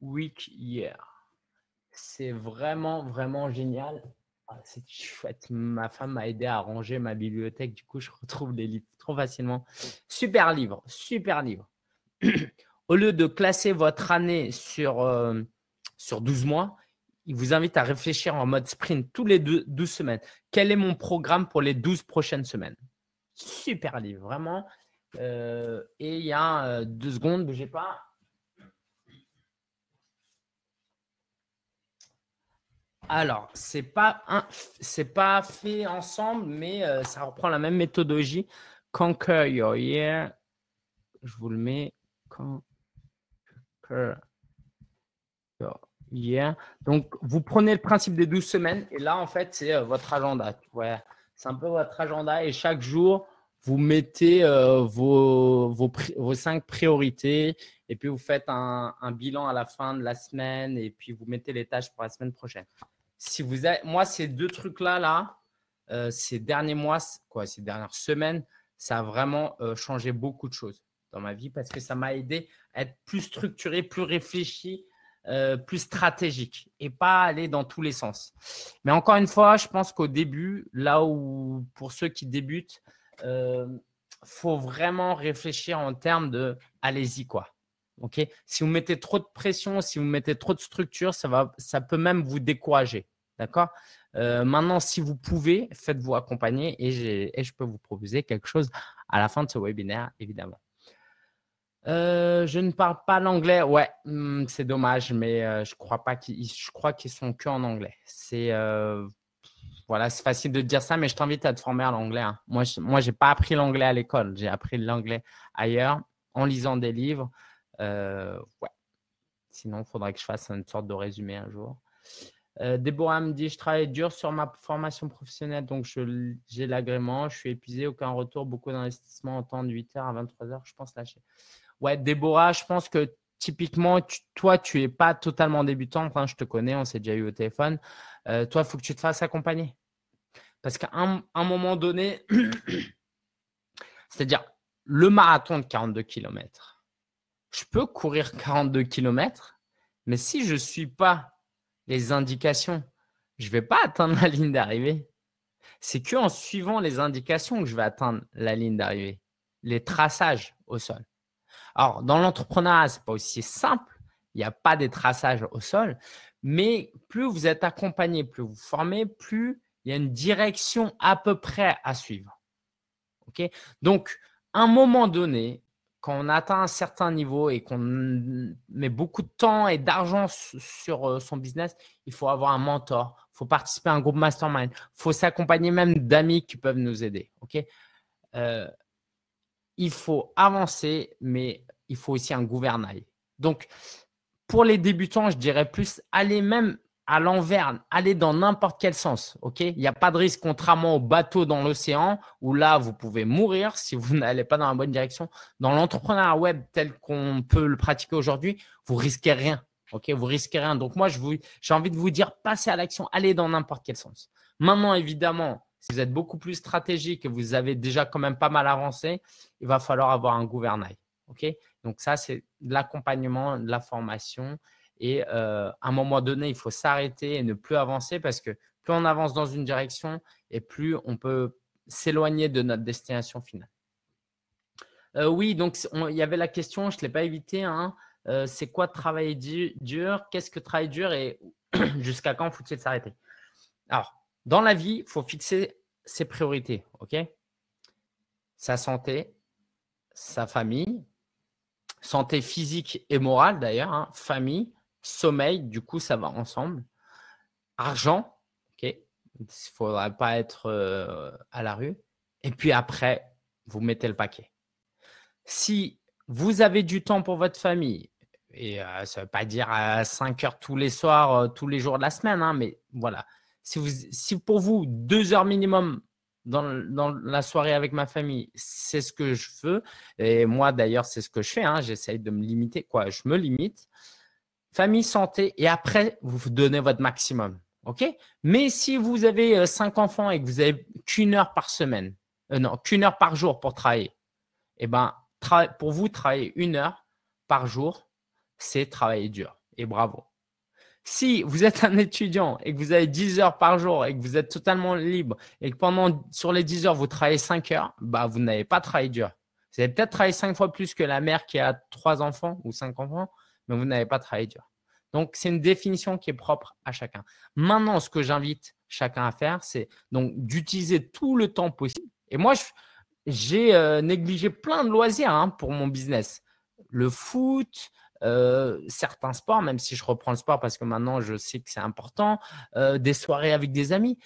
Week Year. C'est vraiment, vraiment génial. Ah, c'est chouette. Ma femme m'a aidé à ranger ma bibliothèque. Du coup, je retrouve les livres trop facilement. Super livre, super livre. Au lieu de classer votre année sur, euh, sur 12 mois, il vous invite à réfléchir en mode sprint tous les 12 semaines. Quel est mon programme pour les 12 prochaines semaines Super livre, vraiment. Euh, et il y a euh, deux secondes, bougez pas. Alors, c'est pas c'est pas fait ensemble, mais euh, ça reprend la même méthodologie. Conquer your year. Je vous le mets. Conquer your year. Donc, vous prenez le principe des 12 semaines et là, en fait, c'est euh, votre agenda. c'est un peu votre agenda et chaque jour, vous mettez euh, vos, vos, cinq priorités et puis vous faites un, bilan à la fin de la semaine et puis vous mettez les tâches pour la semaine prochaine si vous moi, ces deux trucs-là, là, euh, ces derniers mois, quoi, ces dernières semaines, ça a vraiment euh, changé beaucoup de choses dans ma vie parce que ça m'a aidé à être plus structuré, plus réfléchi, euh, plus stratégique et pas aller dans tous les sens. Mais encore une fois, je pense qu'au début, là où pour ceux qui débutent, faut vraiment réfléchir en termes de allez-y quoi. si vous mettez trop de pression, si vous mettez trop de structure, ça, va, ça peut même vous décourager. D'accord euh, Maintenant, si vous pouvez, faites-vous accompagner et, je peux vous proposer quelque chose à la fin de ce webinaire, évidemment. Euh, je ne parle pas l'anglais. Ouais, hmm, c'est dommage, mais euh, je crois pas qu'ils, je crois qu'ils sont que en anglais. C'est voilà, c'est facile de dire ça, mais je t'invite à te former à l'anglais. Hein. Moi, je, moi, j'ai pas appris l'anglais à l'école. J'ai appris l'anglais ailleurs, en lisant des livres. ouais. Sinon, il faudrait que je fasse une sorte de résumé un jour. Euh, Déborah me dit, je travaille dur sur ma formation professionnelle, donc j'ai l'agrément, je suis épuisé, aucun retour, beaucoup d'investissements en temps de 8h à 23h, je pense lâcher. Ouais, Déborah, je pense que typiquement, toi, tu n'es pas totalement débutant. Hein, je te connais, on s'est déjà eu au téléphone. Euh, toi, il faut que tu te fasses accompagner. Parce qu'à un, un, moment donné, c'est-à-dire le marathon de 42 km, je peux courir 42 km, mais si je ne suis pas les indications. Je ne vais pas atteindre la ligne d'arrivée. C'est qu'en suivant les indications que je vais atteindre la ligne d'arrivée, les traçages au sol. Alors, dans l'entrepreneuriat, ce n'est pas aussi simple. Il n'y a pas des traçages au sol. Mais plus vous êtes accompagné, plus vous formez, plus il y a une direction à peu près à suivre. Donc, à un moment donné, on atteint un certain niveau et qu'on met beaucoup de temps et d'argent sur euh, son business, il faut avoir un mentor, il faut participer à un groupe mastermind, il faut s'accompagner même d'amis qui peuvent nous aider. ok euh, il faut avancer, mais il faut aussi un gouvernail. Donc, pour les débutants, je dirais plus, allez même à l'envers, aller dans n'importe quel sens. ok Il n'y a pas de risque, contrairement au bateau dans l'océan, où là, vous pouvez mourir si vous n'allez pas dans la bonne direction. Dans l'entrepreneuriat web tel qu'on peut le pratiquer aujourd'hui, vous risquez rien. ok Vous risquez rien. Donc, moi, j'ai envie de vous dire, passez à l'action, allez dans n'importe quel sens. Maintenant, évidemment, si vous êtes beaucoup plus stratégique et vous avez déjà quand même pas mal avancé, il va falloir avoir un gouvernail. ok Donc, ça, c'est l'accompagnement, de la formation. Et euh, à un moment donné, il faut s'arrêter et ne plus avancer parce que plus on avance dans une direction et plus on peut s'éloigner de notre destination finale. Euh, oui, donc il y avait la question, je ne l'ai pas évité. Hein, euh, c'est quoi travailler dur Qu'est-ce que travailler dur et jusqu'à quand faut-il s'arrêter Alors, dans la vie, il faut fixer ses priorités, ok Sa santé, sa famille, santé physique et morale d'ailleurs, hein, famille, Sommeil, du coup, ça va ensemble. Argent, ok, il ne faudra pas être euh, à la rue. Et puis après, vous mettez le paquet. Si vous avez du temps pour votre famille, et euh, ça ne veut pas dire à 5 heures tous les soirs, euh, tous les jours de la semaine, hein, mais voilà. Si, vous, si pour vous, 2 heures minimum dans, la soirée avec ma famille, c'est ce que je veux. Et moi, d'ailleurs, c'est ce que je fais. Hein. J'essaye de me limiter. Quoi, je me limite famille, santé, et après, vous, vous donnez votre maximum. OK? Mais si vous avez euh, cinq enfants et que vous n'avez qu'une heure par semaine, euh, non, qu'une heure par jour pour travailler, eh ben, pour vous, travailler une heure par jour, c'est travailler dur. Et bravo. Si vous êtes un étudiant et que vous avez 10 heures par jour et que vous êtes totalement libre et que pendant sur les 10 heures, vous travaillez 5 heures, bah, vous n'avez pas travaillé dur. Vous avez peut-être travaillé 5 fois plus que la mère qui a 3 enfants ou 5 enfants, vous n'avez pas travaillé dur. Donc, c'est une définition qui est propre à chacun. Maintenant, ce que j'invite chacun à faire, c'est donc d'utiliser tout le temps possible. Et moi, j'ai euh, négligé plein de loisirs hein, pour mon business. Le foot, euh, certains sports, même si je reprends le sport parce que maintenant, je sais que c'est important, euh, des soirées avec des amis.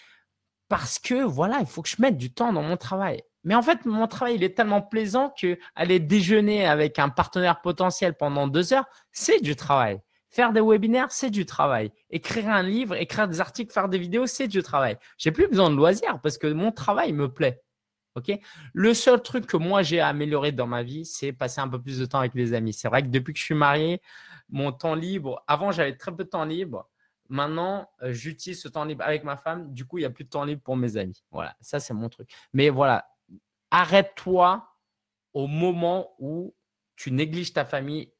Parce que voilà, il faut que je mette du temps dans mon travail. Mais en fait, mon travail, il est tellement plaisant que aller déjeuner avec un partenaire potentiel pendant deux heures, c'est du travail. Faire des webinaires, c'est du travail. Écrire un livre, écrire des articles, faire des vidéos, c'est du travail. J'ai plus besoin de loisirs parce que mon travail me plaît. OK. le seul truc que moi j'ai à améliorer dans ma vie, c'est passer un peu plus de temps avec les amis. C'est vrai que depuis que je suis marié, mon temps libre, avant j'avais très peu de temps libre. Maintenant, euh, j'utilise ce temps libre avec ma femme. Du coup, il n'y a plus de temps libre pour mes amis. Voilà, ça c'est mon truc. Mais voilà, arrête-toi au moment où tu négliges ta famille,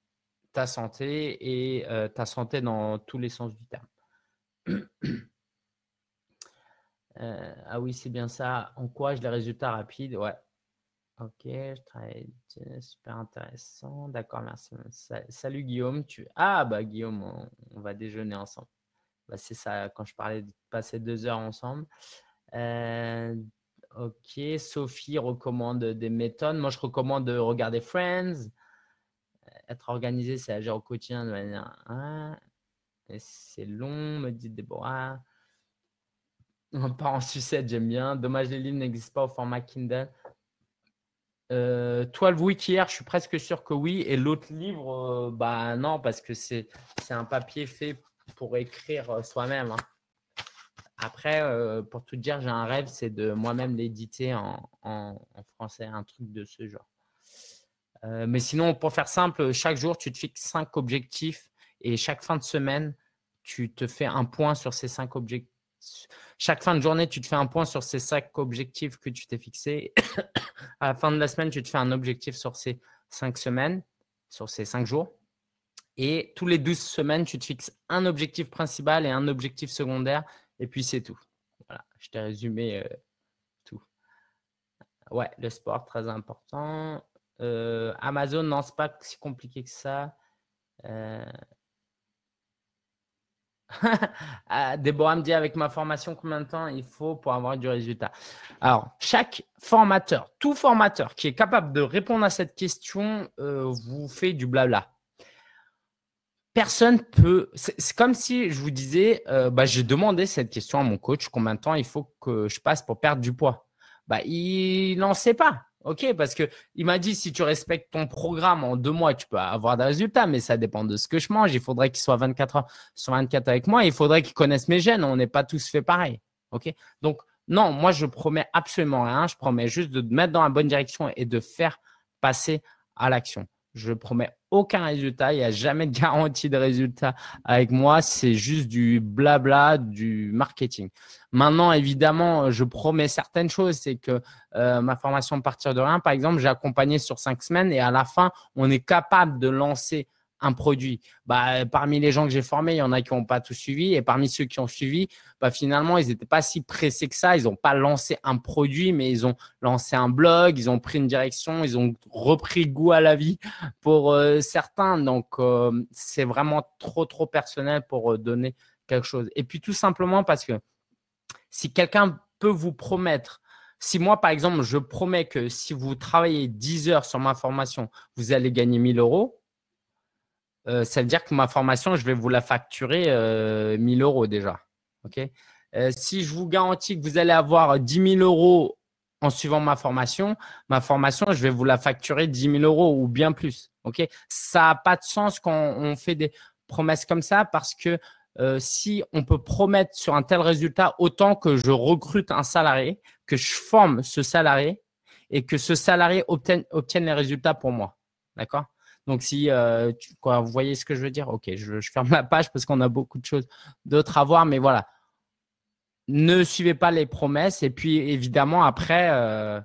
ta santé et euh, ta santé dans tous les sens du terme. Euh, ah oui, c'est bien ça. Encourage les résultats rapides. Ouais. Ok, je travaille. Euh, super intéressant. D'accord, merci. Salut Guillaume. Ah, bah Guillaume, on, va déjeuner ensemble. Bah, c'est ça, quand je parlais de passer deux heures ensemble. Ok, Sophie recommande des méthodes. Moi, je recommande de regarder Friends. Euh, être organisé, c'est agir au quotidien de manière. Hein, c'est long, me dit Déborah. On part en sucette, j'aime bien. Dommage, les livres n'existent pas au format Kindle. Euh, 12 Week hier, je suis presque sûr que oui. Et l'autre livre, euh, bah non, parce que c'est un papier fait pour écrire euh, soi-même. Hein. Après, euh, pour tout dire, j'ai un rêve, c'est de moi-même l'éditer en, français, un truc de ce genre. Euh, mais sinon, pour faire simple, chaque jour, tu te fixes cinq objectifs et chaque fin de semaine, tu te fais un point sur ces cinq objectifs. Chaque fin de journée, tu te fais un point sur ces cinq objectifs que tu t'es fixés. à la fin de la semaine, tu te fais un objectif sur ces cinq semaines, sur ces cinq jours. Et tous les 12 semaines, tu te fixes un objectif principal et un objectif secondaire et puis c'est tout. Voilà, je t'ai résumé euh, tout. Ouais, le sport, très important. Euh, Amazon, non, c'est pas si compliqué que ça. Euh... Ah, Déborah me dit avec ma formation combien de temps il faut pour avoir du résultat. Alors, chaque formateur, tout formateur qui est capable de répondre à cette question, euh, vous fait du blabla personne peut. C'est comme si je vous disais, euh, bah, j'ai demandé cette question à mon coach, combien de temps il faut que je passe pour perdre du poids bah, Il n'en sait pas. OK, parce que m'a dit si tu respectes ton programme en deux mois, tu peux avoir des résultats, mais ça dépend de ce que je mange. Il faudrait qu'il soit 24 heures sur 24 avec moi. il faudrait qu'il connaisse mes gènes. On n'est pas tous fait pareil. OK, donc non, moi je promets absolument rien. Je promets juste de mettre dans la bonne direction et de faire passer à l'action. Je promets aucun résultat. Il n'y a jamais de garantie de résultat avec moi. C'est juste du blabla, du marketing. Maintenant, évidemment, je promets certaines choses. C'est que euh, ma formation à partir de rien, par exemple, j'ai accompagné sur cinq semaines et à la fin, on est capable de lancer un produit. Bah, parmi les gens que j'ai formés, il y en a qui n'ont pas tout suivi. Et parmi ceux qui ont suivi, bah, finalement, ils n'étaient pas si pressés que ça. Ils n'ont pas lancé un produit, mais ils ont lancé un blog, ils ont pris une direction, ils ont repris goût à la vie pour euh, certains. Donc, euh, c'est vraiment trop, trop personnel pour euh, donner quelque chose. Et puis, tout simplement parce que si quelqu'un peut vous promettre si moi, par exemple, je promets que si vous travaillez 10 heures sur ma formation, vous allez gagner 1000 euros, euh, ça veut dire que ma formation, je vais vous la facturer 1 euh, 1000 euros déjà. ok euh, si je vous garantis que vous allez avoir 10 000 euros en suivant ma formation, ma formation, je vais vous la facturer 10 000 euros ou bien plus. ok ça n'a pas de sens quand on fait des promesses comme ça parce que si on peut promettre sur un tel résultat autant que je recrute un salarié, que je forme ce salarié et que ce salarié obtienne, obtienne les résultats pour moi. D'accord donc, si euh, vous voyez ce que je veux dire, ok, je, ferme la page parce qu'on a beaucoup de choses d'autres à voir, mais voilà. Ne suivez pas les promesses et puis évidemment, après, euh,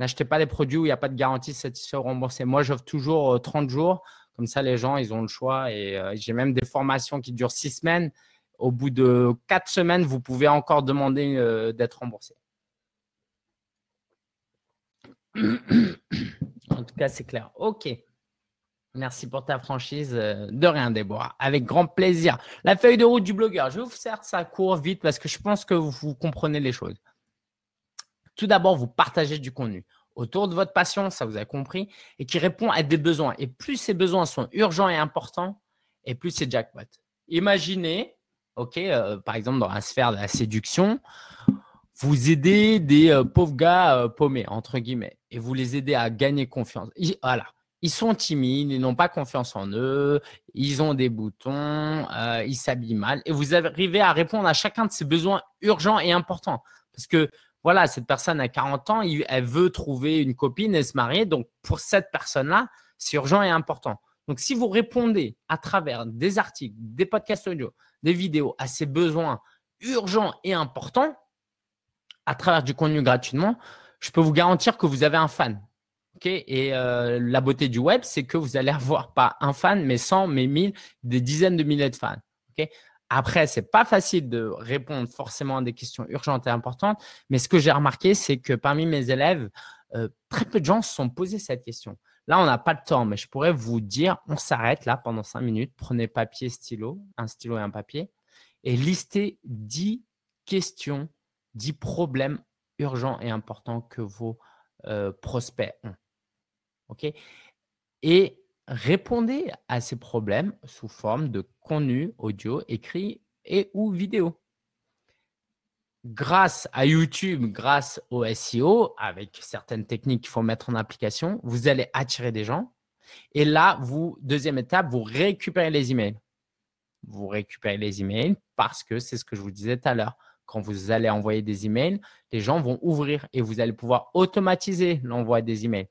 n'achetez pas des produits où il n'y a pas de garantie de satisfait ou remboursé. Moi, j'offre toujours 30 euh, jours, comme ça, les gens, ils ont le choix et j'ai même des formations qui durent 6 semaines. Au bout de 4 semaines, vous pouvez encore demander d'être remboursé. en tout cas, c'est clair. OK. Merci pour ta franchise euh, de rien des Avec grand plaisir. La feuille de route du blogueur. Je vais vous faire ça court, vite, parce que je pense que vous comprenez les choses. Tout d'abord, vous partagez du contenu autour de votre passion, ça vous a compris, et qui répond à des besoins. Et plus ces besoins sont urgents et importants, et plus c'est jackpot. Imaginez, OK, euh, par exemple, dans la sphère de la séduction, vous aidez des euh, pauvres gars paumés, entre guillemets, et vous les aidez à gagner confiance. voilà, ils sont timides, ils n'ont pas confiance en eux, ils ont des boutons, euh, ils s'habillent mal. Et vous arrivez à répondre à chacun de ces besoins urgents et importants. Parce que voilà, cette personne a 40 ans, elle veut trouver une copine et se marier. Donc pour cette personne-là, c'est urgent et important. Donc si vous répondez à travers des articles, des podcasts audio, des vidéos à ces besoins urgents et importants, à travers du contenu gratuitement, je peux vous garantir que vous avez un fan et euh, la beauté du web, c'est que vous allez avoir pas un fan, mais 100, mais 1000, des dizaines de milliers de fans. Après, Après, c'est pas facile de répondre forcément à des questions urgentes et importantes, mais ce que j'ai remarqué, c'est que parmi mes élèves, euh, très peu de gens se sont posés cette question. Là, on n'a pas le temps, mais je pourrais vous dire, on s'arrête là pendant cinq minutes, prenez papier, stylo, un stylo et un papier, et listez dix questions, 10 problèmes urgents et importants que vos euh, prospects ont ok Et répondez à ces problèmes sous forme de contenu audio, écrit et ou vidéo. Grâce à YouTube, grâce au SEO, avec certaines techniques qu'il faut mettre en application, vous allez attirer des gens. Et là, vous, deuxième étape, vous récupérez les emails. Vous récupérez les emails parce que c'est ce que je vous disais tout à l'heure. Quand vous allez envoyer des emails, les gens vont ouvrir et vous allez pouvoir automatiser l'envoi des emails.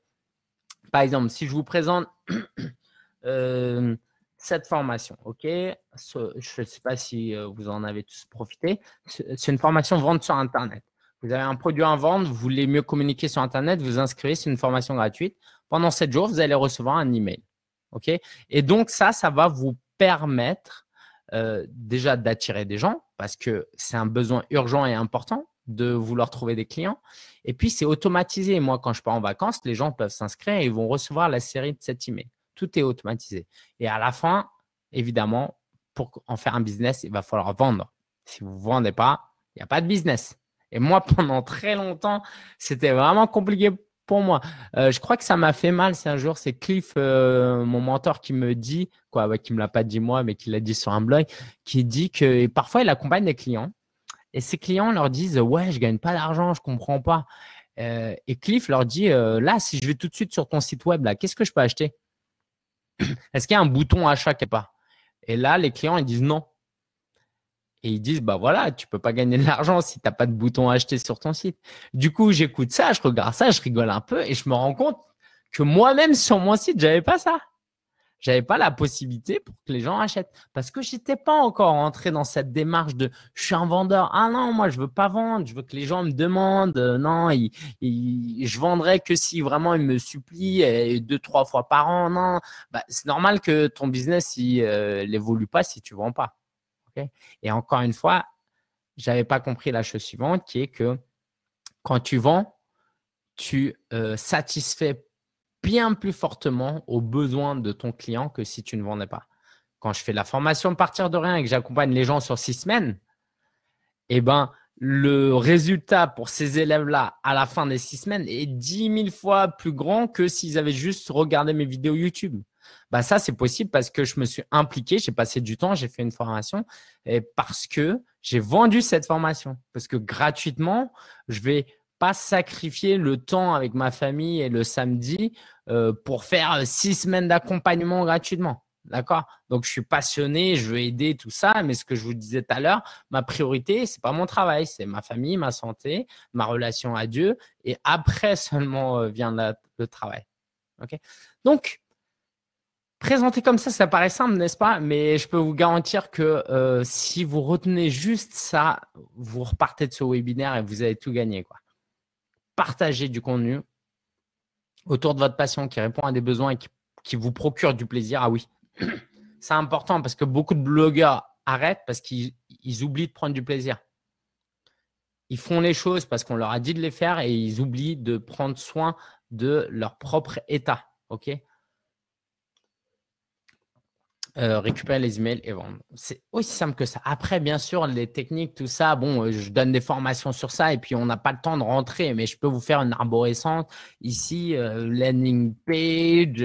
Par exemple, si je vous présente euh, cette formation, ok, je ne sais pas si euh, vous en avez tous profité, c'est une formation vente sur Internet. Vous avez un produit à vendre, vous voulez mieux communiquer sur Internet, vous inscrivez, c'est une formation gratuite. Pendant sept jours, vous allez recevoir un email. ok Et donc, ça, ça va vous permettre euh, déjà d'attirer des gens parce que c'est un besoin urgent et important de vouloir trouver des clients. Et puis, c'est automatisé. Moi, quand je pars en vacances, les gens peuvent s'inscrire et ils vont recevoir la série de cette email. Tout est automatisé. Et à la fin, évidemment, pour en faire un business, il va falloir vendre. Si vous ne vendez pas, il n'y a pas de business. Et moi, pendant très longtemps, c'était vraiment compliqué pour moi. Euh, je crois que ça m'a fait mal. C'est un jour, c'est Cliff, euh, mon mentor, qui me dit, quoi, ne qui me l'a pas dit moi, mais qui l'a dit sur un blog, qui dit que parfois il accompagne des clients et ses clients leur disent Ouais, je gagne pas d'argent, je comprends pas. Euh, et Cliff leur dit euh, Là, si je vais tout de suite sur ton site web, là, qu'est-ce que je peux acheter Est-ce qu'il y a un bouton achat qui pas Et là, les clients, ils disent non. Et ils disent, bah voilà, tu peux pas gagner de l'argent si tu n'as pas de bouton acheter sur ton site. Du coup, j'écoute ça, je regarde ça, je rigole un peu et je me rends compte que moi-même sur mon site, n'avais pas ça j'avais pas la possibilité pour que les gens achètent parce que j'étais pas encore entré dans cette démarche de je suis un vendeur. Ah non, moi je veux pas vendre, je veux que les gens me demandent. Euh, non, je vendrai que si vraiment ils me supplient euh, deux trois fois par an. Non, bah, c'est normal que ton business il euh, évolue pas si tu vends pas. et encore une fois, j'avais pas compris la chose suivante qui est que quand tu vends, tu euh, satisfais bien plus fortement aux besoins de ton client que si tu ne vendais pas. Quand je fais la formation partir de rien et que j'accompagne les gens sur six semaines, eh ben, le résultat pour ces élèves-là à la fin des six semaines est dix mille fois plus grand que s'ils avaient juste regardé mes vidéos YouTube. Bah ça, c'est possible parce que je me suis impliqué, j'ai passé du temps, j'ai fait une formation et parce que j'ai vendu cette formation. Parce que gratuitement, je vais pas sacrifier le temps avec ma famille et le samedi euh, pour faire euh, six semaines d'accompagnement gratuitement. D'accord Donc, je suis passionné, je veux aider tout ça, mais ce que je vous disais tout à l'heure, ma priorité, c'est pas mon travail, c'est ma famille, ma santé, ma relation à Dieu, et après seulement euh, vient le travail. ok Donc, présenté comme ça, ça paraît simple, n'est-ce pas Mais je peux vous garantir que si vous retenez juste ça, vous repartez de ce webinaire et vous avez tout gagné. Quoi. Partagez du contenu, autour de votre passion, qui répond à des besoins et qui, qui vous procure du plaisir, ah oui. C'est important parce que beaucoup de blogueurs arrêtent parce qu'ils oublient de prendre du plaisir. Ils font les choses parce qu'on leur a dit de les faire et ils oublient de prendre soin de leur propre état. OK euh, récupérer les emails et vendre. C'est aussi simple que ça. Après, bien sûr, les techniques, tout ça, bon, euh, je donne des formations sur ça et puis on n'a pas le temps de rentrer, mais je peux vous faire une arborescence ici, euh, landing page,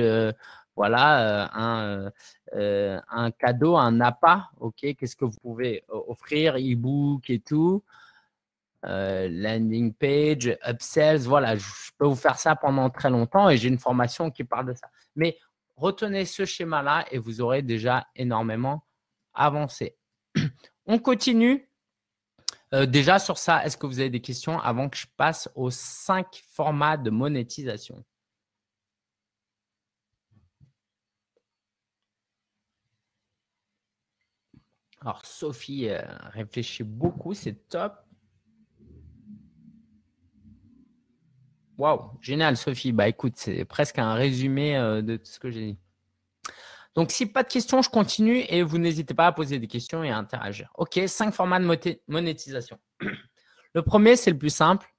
voilà, un, un, cadeau, un appât, ok, qu'est-ce que vous pouvez offrir, e-book et tout. landing page, upsells, voilà, je peux vous faire ça pendant très longtemps et j'ai une formation qui parle de ça. Mais Retenez ce schéma-là et vous aurez déjà énormément avancé. On continue euh, déjà sur ça. Est-ce que vous avez des questions avant que je passe aux cinq formats de monétisation Alors, Sophie euh, réfléchit beaucoup, c'est top. Waouh, génial Sophie. Bah écoute, c'est presque un résumé euh, de tout ce que j'ai dit. Donc si pas de questions, je continue et vous n'hésitez pas à poser des questions et à interagir. Ok, cinq formats de monétisation. Le premier, c'est le plus simple.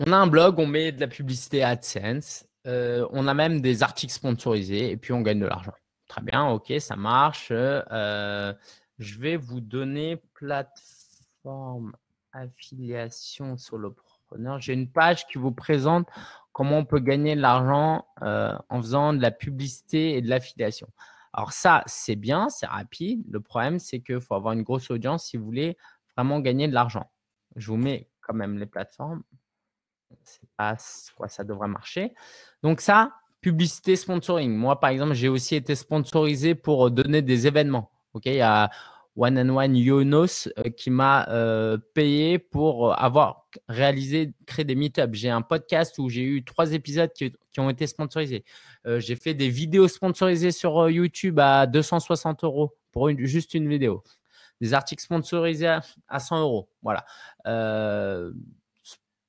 On a un blog, on met de la publicité AdSense, euh, on a même des articles sponsorisés et puis on gagne de l'argent. Très bien, ok, ça marche. Euh, je vais vous donner plateforme affiliation sur le j'ai une page qui vous présente comment on peut gagner de l'argent euh, en faisant de la publicité et de l'affiliation. Alors ça, c'est bien, c'est rapide. Le problème, c'est qu'il faut avoir une grosse audience si vous voulez vraiment gagner de l'argent. Je vous mets quand même les plateformes. C'est pas quoi ça devrait marcher. Donc ça, publicité, sponsoring. Moi, par exemple, j'ai aussi été sponsorisé pour donner des événements. Ok, il y One and One Yonos euh, qui m'a euh, payé pour euh, avoir réalisé, créé des meetups. J'ai un podcast où j'ai eu trois épisodes qui, ont été sponsorisés. j'ai fait des vidéos sponsorisées sur YouTube à 260 euros pour une, juste une vidéo. Des articles sponsorisés à, 100 euros. Voilà.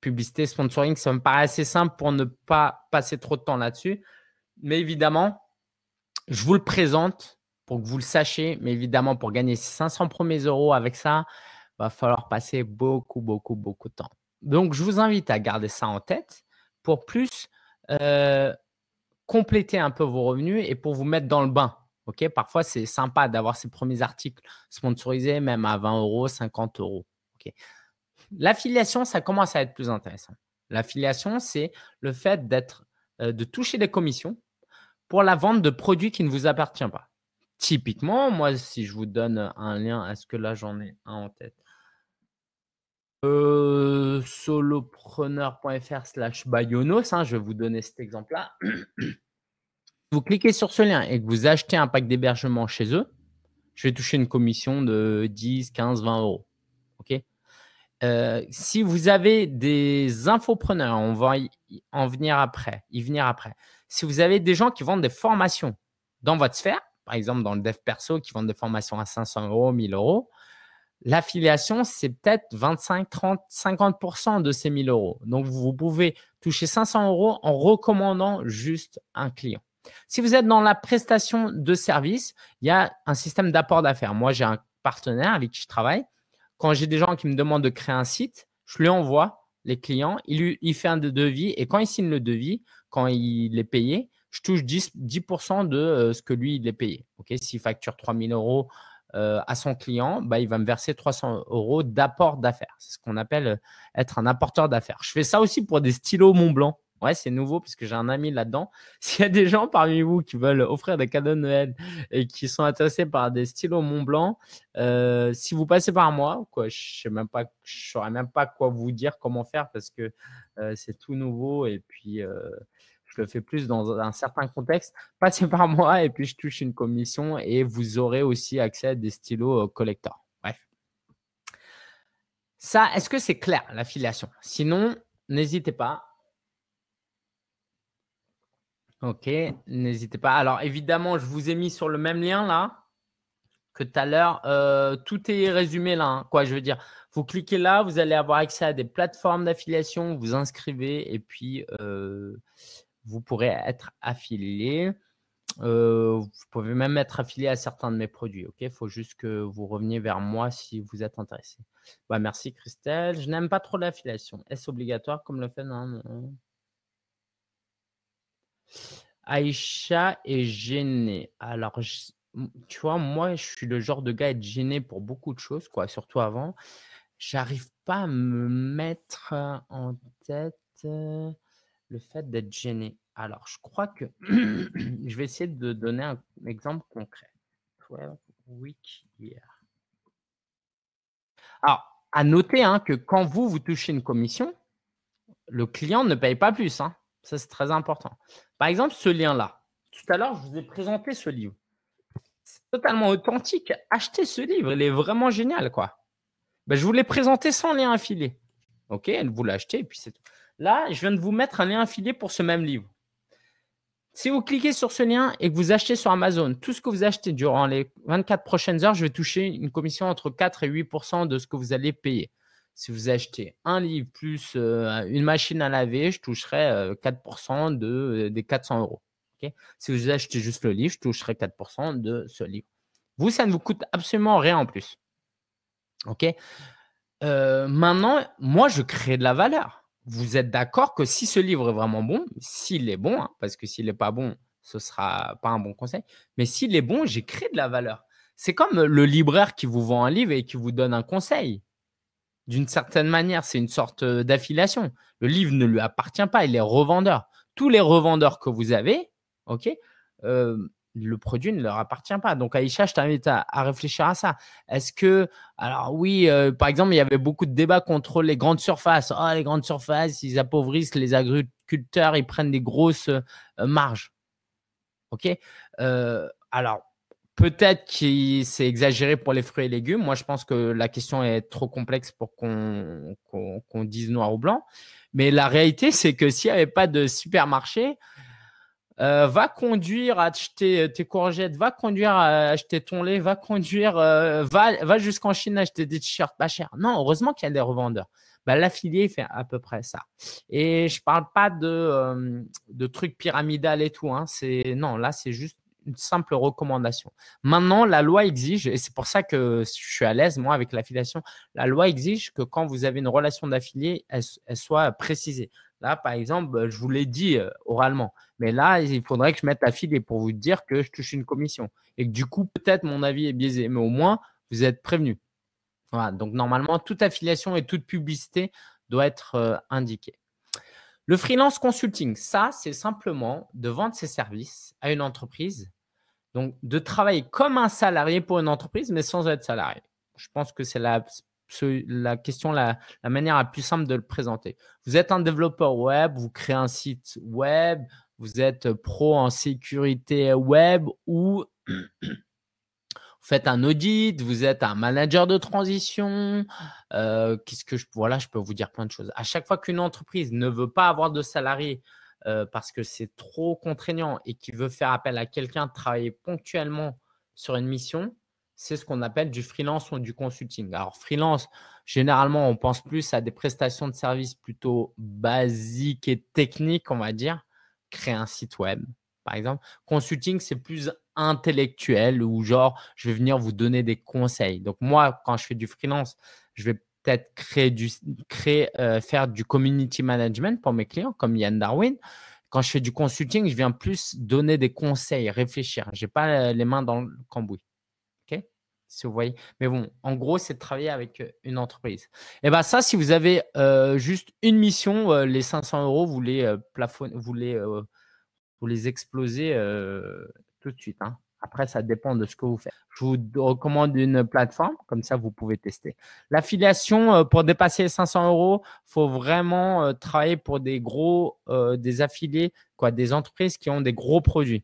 publicité, sponsoring, ça me paraît assez simple pour ne pas passer trop de temps là-dessus. Mais évidemment, je vous le présente pour que vous le sachiez. Mais évidemment, pour gagner 500 premiers euros avec ça, va falloir passer beaucoup, beaucoup, beaucoup de temps. Donc, je vous invite à garder ça en tête pour plus euh, compléter un peu vos revenus et pour vous mettre dans le bain. ok Parfois, c'est sympa d'avoir ces premiers articles sponsorisés, même à 20 euros, 50 euros. ok L'affiliation, ça commence à être plus intéressant. L'affiliation, c'est le fait d'être, euh, de toucher des commissions pour la vente de produits qui ne vous appartiennent pas. Typiquement, moi, si je vous donne un lien, est-ce que là j'en ai un en tête euh, Solopreneur.fr Bayonos, hein, je vais vous donner cet exemple-là. vous cliquez sur ce lien et que vous achetez un pack d'hébergement chez eux, je vais toucher une commission de 10, 15, 20 euros. OK euh, si vous avez des infopreneurs, on va en venir après, y venir après. Si vous avez des gens qui vendent des formations dans votre sphère, par exemple dans le dev perso, qui vendent des formations à 500 euros, 1000 euros, l'affiliation, c'est peut-être 25, 30, 50 de ces 1000 euros. Donc, vous pouvez toucher 500 euros en recommandant juste un client. Si vous êtes dans la prestation de service, il y a un système d'apport d'affaires. Moi, j'ai un partenaire avec qui je travaille. Quand j'ai des gens qui me demandent de créer un site, je lui envoie les clients, il, il fait un devis et quand il signe le devis, quand il est payé, je touche 10%, de euh, ce que lui, il est payé. ok S'il facture 3 000 euros euh, à son client, bah, il va me verser 300 euros d'apport d'affaires. C'est ce qu'on appelle euh, être un apporteur d'affaires. Je fais ça aussi pour des stylos Mont Blanc. Ouais, c'est nouveau puisque j'ai un ami là-dedans. S'il y a des gens parmi vous qui veulent offrir des cadeaux de Noël et qui sont intéressés par des stylos Mont Blanc, si vous passez par moi, quoi, je sais même pas, je saurais même pas quoi vous dire, comment faire parce que c'est tout nouveau et puis je le fais plus dans un certain contexte. Passez par moi et puis je touche une commission et vous aurez aussi accès à des stylos euh, collector. Bref. Ça, est-ce que c'est clair, l'affiliation Sinon, n'hésitez pas. Ok, n'hésitez pas. Alors, évidemment, je vous ai mis sur le même lien là que tout à l'heure. Euh, tout est résumé là. Hein. Quoi, je veux dire, vous cliquez là, vous allez avoir accès à des plateformes d'affiliation, vous inscrivez et puis, euh, vous pourrez être affilié. Euh, vous pouvez même être affilié à certains de mes produits. Il faut juste que vous reveniez vers moi si vous êtes intéressé. Bah, merci Christelle. Je n'aime pas trop l'affiliation. Est-ce obligatoire comme le fait non, Aïcha est gênée. Alors, tu vois, moi, je suis le genre de gars à être gêné pour beaucoup de choses, quoi, surtout avant. J'arrive pas à me mettre en tête. Euh, le fait d'être gêné. Alors, je crois que je vais essayer de donner un exemple concret. Alors, à noter hein, que quand vous, vous touchez une commission, le client ne paye pas plus. Hein. Ça, c'est très important. Par exemple, ce lien-là. Tout à l'heure, je vous ai présenté ce livre. C'est totalement authentique. Achetez ce livre. Il est vraiment génial, quoi. Ben, je vous l'ai présenté sans lien affilié. OK, vous l'achetez et puis c'est tout. Là, je viens de vous mettre un lien affilié pour ce même livre. Si vous cliquez sur ce lien et que vous achetez sur Amazon, tout ce que vous achetez durant les 24 prochaines heures, je vais toucher une commission entre 4 et 8 de ce que vous allez payer. Si vous achetez un livre plus euh, une machine à laver, je toucherai 4 euh, de, euh, des 400 euros. si vous achetez juste le livre, je toucherai 4 de ce livre. Vous, ça ne vous coûte absolument rien en plus. OK Maintenant, moi, je crée de la valeur vous êtes d'accord que si ce livre est vraiment bon, s'il est bon, hein, parce que s'il n'est pas bon, ce ne sera pas un bon conseil, mais s'il est bon, j'ai créé de la valeur. C'est comme le libraire qui vous vend un livre et qui vous donne un conseil. D'une certaine manière, c'est une sorte euh, d'affiliation. Le livre ne lui appartient pas, il est revendeur. Tous les revendeurs que vous avez, ok, euh, le produit ne leur appartient pas. Donc, Aïcha, je t'invite à, réfléchir à ça. Est-ce que, alors oui, euh, par exemple, il y avait beaucoup de débats contre les grandes surfaces. Ah, les grandes surfaces, ils appauvrissent les agriculteurs, ils prennent des grosses euh, marges. OK euh, Alors, peut-être que c'est exagéré pour les fruits et légumes. Moi, je pense que la question est trop complexe pour qu'on dise noir ou blanc. Mais la réalité, c'est que s'il n'y avait pas de supermarché, euh, va conduire à acheter euh, tes courgettes, va conduire à acheter ton lait, va conduire, euh, va, jusqu'en Chine acheter des t-shirts pas chers. Non, heureusement qu'il y a des revendeurs. Bah, L'affilié fait à peu près ça. Et je parle pas de, de trucs pyramidal et tout. Hein. Non, là, c'est juste une simple recommandation. Maintenant, la loi exige, et c'est pour ça que je suis à l'aise, moi, avec l'affiliation, la loi exige que quand vous avez une relation d'affilié, elle, soit précisée. Là, par exemple, bah, je vous l'ai dit euh, oralement, mais là, il faudrait que je mette la filet pour vous dire que je touche une commission et que du coup, peut-être mon avis est biaisé, mais au moins, vous êtes prévenu. Voilà, donc normalement, toute affiliation et toute publicité doit être euh, indiquée. Le freelance consulting, ça, c'est simplement de vendre ses services à une entreprise, donc de travailler comme un salarié pour une entreprise, mais sans être salarié. Je pense que c'est la la question, la, manière la plus simple de le présenter. Vous êtes un développeur web, vous créez un site web, vous êtes pro en sécurité web ou vous faites un audit, vous êtes un manager de transition. Euh, qu'est-ce que je, voilà, je peux vous dire plein de choses. À chaque fois qu'une entreprise ne veut pas avoir de salarié euh, parce que c'est trop contraignant et qu'il veut faire appel à quelqu'un de travailler ponctuellement sur une mission, c'est ce qu'on appelle du freelance ou du consulting. Alors, freelance, généralement, on pense plus à des prestations de services plutôt basiques et techniques, on va dire. Créer un site web, par exemple. Consulting, c'est plus intellectuel ou genre, je vais venir vous donner des conseils. Donc, moi, quand je fais du freelance, je vais peut-être créer du, créer, euh, faire du community management pour mes clients, comme Yann Darwin quand je fais du consulting, je viens plus donner des conseils, réfléchir. Je n'ai pas euh, les mains dans le cambouis si vous voyez. Mais bon, en gros, c'est de travailler avec euh, une entreprise. Et eh bien ça, si vous avez euh, juste une mission, euh, les 500 euros, vous les, plafonnez, vous les, explosez tout de suite. Hein. Après, ça dépend de ce que vous faites. Je vous recommande une plateforme, comme ça, vous pouvez tester. L'affiliation, pour dépasser les 500 euros, il faut vraiment travailler pour des gros, des affiliés, quoi, des entreprises qui ont des gros produits.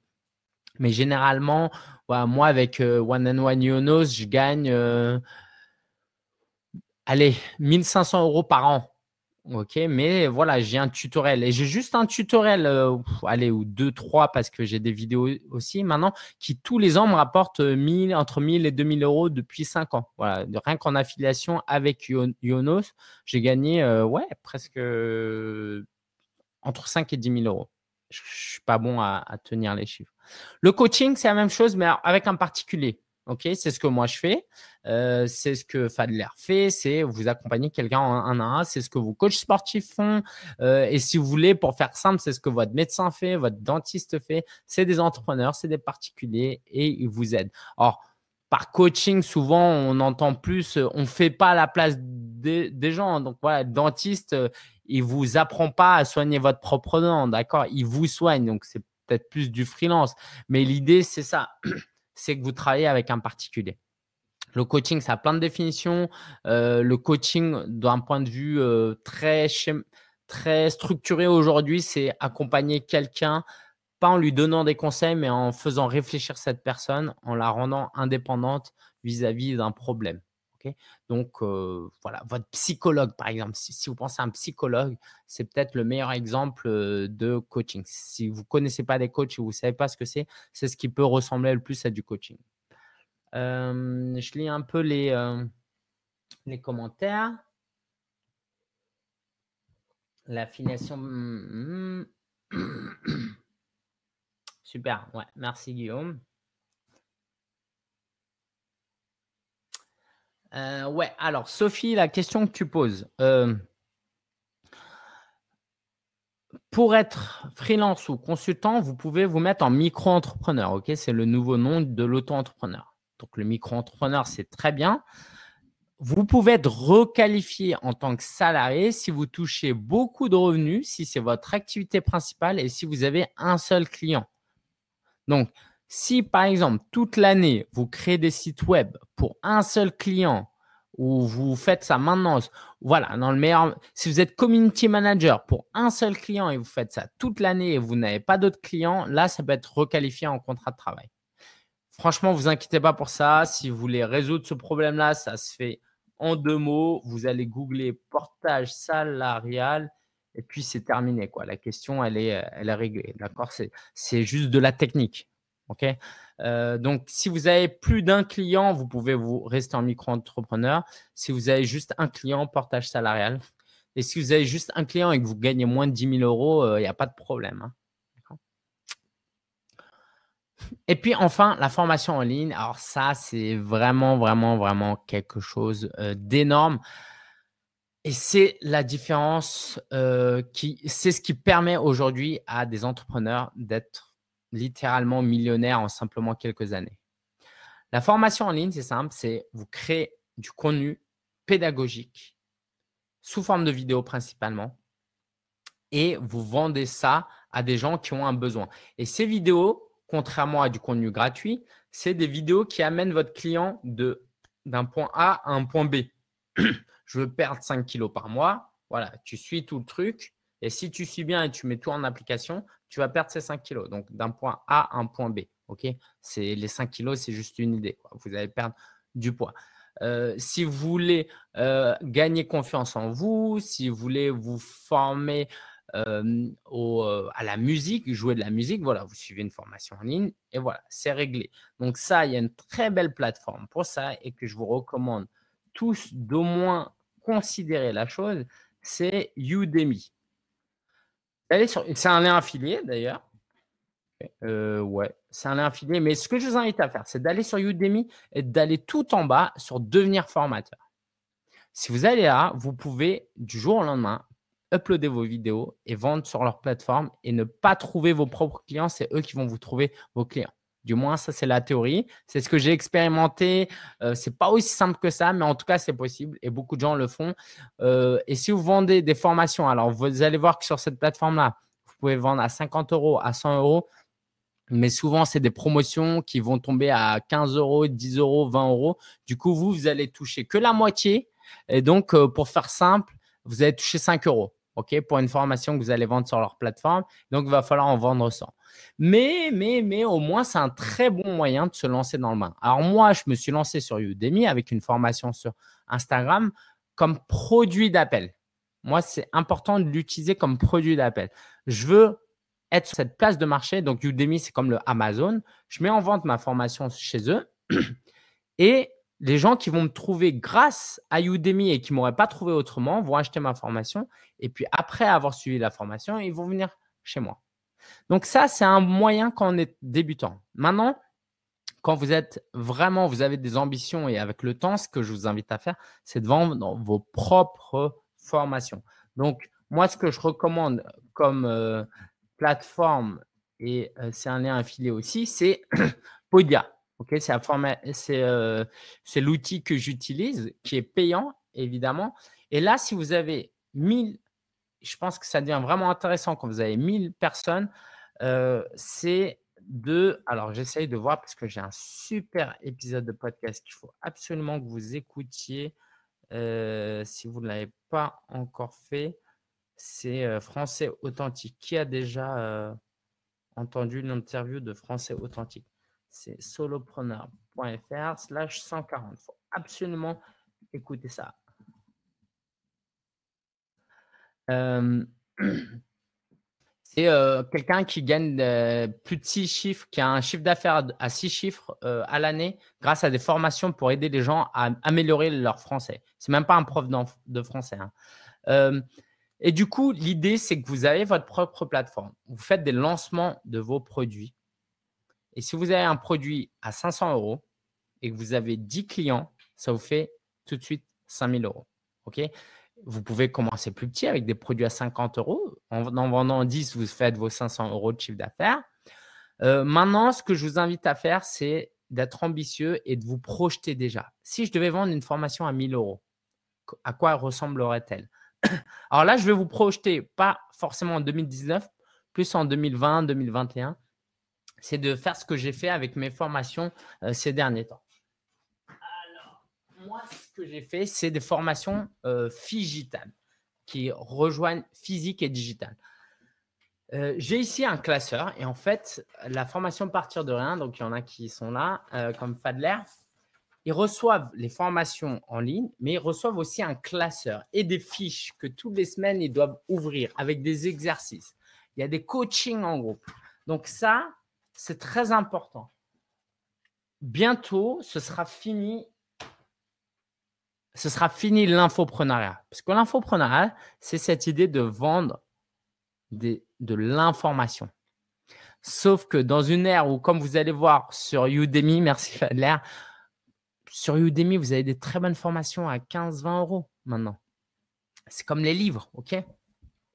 Mais généralement, moi, avec OneN euh, One Yonos, je gagne, euh, allez, 1500 euros par an. Ok, mais voilà, j'ai un tutoriel et j'ai juste un tutoriel, euh, allez, ou deux, trois, parce que j'ai des vidéos aussi maintenant, qui tous les ans me rapportent 1000, entre 1000 et 2000 euros depuis 5 ans. Voilà, rien qu'en affiliation avec Yonos, j'ai gagné, ouais, presque entre 5 et 10 000 euros je ne suis pas bon à, tenir les chiffres. Le coaching, c'est la même chose, mais avec un particulier. Ok, c'est ce que moi je fais, euh, c'est ce que Fadler fait, c'est vous accompagner quelqu'un en un. c'est ce que vos coachs sportifs font, euh, et si vous voulez, pour faire simple, c'est ce que votre médecin fait, votre dentiste fait, c'est des entrepreneurs, c'est des particuliers, et ils vous aident. Or, par coaching, souvent, on entend plus, on ne fait pas la place des, des gens. Hein. Donc voilà, dentiste, euh, il vous apprend pas à soigner votre propre nom, d'accord Il vous soigne, donc c'est peut-être plus du freelance. Mais l'idée, c'est ça, c'est que vous travaillez avec un particulier. Le coaching, ça a plein de définitions. Euh, le coaching, d'un point de vue euh, très, très structuré aujourd'hui, c'est accompagner quelqu'un, pas en lui donnant des conseils, mais en faisant réfléchir cette personne, en la rendant indépendante vis-à-vis d'un problème. Donc voilà, votre psychologue, par exemple, si, vous pensez à un psychologue, c'est peut-être le meilleur exemple de coaching. Si vous ne connaissez pas des coachs et vous ne savez pas ce que c'est, c'est ce qui peut ressembler le plus à du coaching. je lis un peu les, les commentaires. L'affiliation. Mmh, mmh, mmh. Super, ouais, merci Guillaume. Euh, ouais, alors Sophie, la question que tu poses. Euh, pour être freelance ou consultant, vous pouvez vous mettre en micro-entrepreneur. ok c'est le nouveau nom de l'auto-entrepreneur. Donc le micro-entrepreneur, c'est très bien. Vous pouvez être requalifié en tant que salarié si vous touchez beaucoup de revenus, si c'est votre activité principale et si vous avez un seul client. Donc, si par exemple, toute l'année, vous créez des sites web pour un seul client ou vous faites sa maintenance, voilà, dans le meilleur, si vous êtes community manager pour un seul client et vous faites ça toute l'année et vous n'avez pas d'autres clients, là, ça peut être requalifié en contrat de travail. Franchement, vous inquiétez pas pour ça. Si vous voulez résoudre ce problème-là, ça se fait en deux mots. Vous allez googler portage salarial et puis c'est terminé. Quoi. La question, elle est, euh, elle est réglée. D'accord c'est juste de la technique. Euh, donc, si vous avez plus d'un client, vous pouvez vous rester en micro-entrepreneur. Si vous avez juste un client, portage salarial. Et si vous avez juste un client et que vous gagnez moins de 10 000 euros, il euh, n'y a pas de problème. Hein. Et puis enfin, la formation en ligne. Alors ça, c'est vraiment, vraiment, vraiment quelque chose euh, d'énorme. Et c'est la différence qui, c'est ce qui permet aujourd'hui à des entrepreneurs d'être littéralement millionnaire en simplement quelques années. La formation en ligne, c'est simple, c'est vous créez du contenu pédagogique sous forme de vidéos principalement et vous vendez ça à des gens qui ont un besoin. Et ces vidéos, contrairement à du contenu gratuit, c'est des vidéos qui amènent votre client d'un point A à un point B. Je veux perdre 5 kilos par mois. Voilà, tu suis tout le truc. Et si tu suis bien et tu mets tout en application, tu vas perdre ces 5 kilos. Donc, d'un point A à un point B. ok c'est Les 5 kilos, c'est juste une idée. Vous allez perdre du poids. Euh, si vous voulez euh, gagner confiance en vous, si vous voulez vous former euh, à la musique, jouer de la musique, voilà, vous suivez une formation en ligne et voilà, c'est réglé. Donc ça, il y a une très belle plateforme pour ça et que je vous recommande tous d'au moins considérer la chose, c'est Udemy. C'est un lien affilié d'ailleurs. Euh, ouais, c'est un lien affilié. Mais ce que je vous invite à faire, c'est d'aller sur Udemy et d'aller tout en bas sur Devenir formateur. Si vous allez là, vous pouvez du jour au lendemain uploader vos vidéos et vendre sur leur plateforme et ne pas trouver vos propres clients. C'est eux qui vont vous trouver vos clients. Du moins, ça, c'est la théorie. C'est ce que j'ai expérimenté. Euh, c'est pas aussi simple que ça, mais en tout cas, c'est possible et beaucoup de gens le font. Euh, et si vous vendez des formations, alors vous allez voir que sur cette plateforme-là, vous pouvez vendre à 50 euros, à 100 euros. Mais souvent, c'est des promotions qui vont tomber à 15 euros, 10 euros, 20 euros. Du coup, vous, vous allez toucher que la moitié. Et donc, euh, pour faire simple, vous allez toucher 5 euros. OK, pour une formation que vous allez vendre sur leur plateforme. Donc, il va falloir en vendre 100. Mais, mais, mais au moins, c'est un très bon moyen de se lancer dans le main. Alors, moi, je me suis lancé sur Udemy avec une formation sur Instagram comme produit d'appel. Moi, c'est important de l'utiliser comme produit d'appel. Je veux être sur cette place de marché. Donc, Udemy, c'est comme le Amazon. Je mets en vente ma formation chez eux et les gens qui vont me trouver grâce à Udemy et qui ne m'auraient pas trouvé autrement vont acheter ma formation. Et puis après avoir suivi la formation, ils vont venir chez moi. Donc ça, c'est un moyen quand on est débutant. Maintenant, quand vous êtes vraiment, vous avez des ambitions et avec le temps, ce que je vous invite à faire, c'est de vendre vos propres formations. Donc, moi, ce que je recommande comme euh, plateforme, et euh, c'est un lien affilié aussi, c'est Podia. Euh, c'est l'outil que j'utilise qui est payant, évidemment. Et là, si vous avez 1000, je pense que ça devient vraiment intéressant quand vous avez 1000 personnes, euh, c'est de… Alors, j'essaye de voir parce que j'ai un super épisode de podcast qu'il faut absolument que vous écoutiez. Euh, si vous ne l'avez pas encore fait, c'est Français Authentique. Qui a déjà entendu une interview de Français Authentique c'est solopreneur.fr slash 140. Il faut absolument écouter ça. Euh, c'est euh, quelqu'un qui gagne euh, plus de six chiffres, qui a un chiffre d'affaires à six chiffres à l'année grâce à des formations pour aider les gens à améliorer leur français. C'est même pas un prof de français. Hein. et du coup, l'idée, c'est que vous avez votre propre plateforme. Vous faites des lancements de vos produits et si vous avez un produit à 500 euros et que vous avez 10 clients, ça vous fait tout de suite 5000 euros. OK vous pouvez commencer plus petit avec des produits à 50 euros. En vendant 10, vous faites vos 500 euros de chiffre d'affaires. Euh, maintenant, ce que je vous invite à faire, c'est d'être ambitieux et de vous projeter déjà. Si je devais vendre une formation à 1000 euros, à quoi ressemblerait-elle Alors là, je vais vous projeter pas forcément en 2019, plus en 2020, 2021 c'est de faire ce que j'ai fait avec mes formations euh, ces derniers temps. Alors, moi, ce que j'ai fait, c'est des formations euh, digitales qui rejoignent physique et digital. Euh, j'ai ici un classeur et en fait, la formation partir de rien, donc il y en a qui sont là, euh, comme Fadler, ils reçoivent les formations en ligne, mais ils reçoivent aussi un classeur et des fiches que toutes les semaines, ils doivent ouvrir avec des exercices. Il y a des coachings en groupe. Donc ça, c'est très important. Bientôt, ce sera fini. Ce sera fini l'infoprenariat. Parce que l'infoprenariat, c'est cette idée de vendre des, de l'information. Sauf que dans une ère où, comme vous allez voir sur Udemy, merci Fadler, sur Udemy, vous avez des très bonnes formations à 15-20 euros maintenant. C'est comme les livres, ok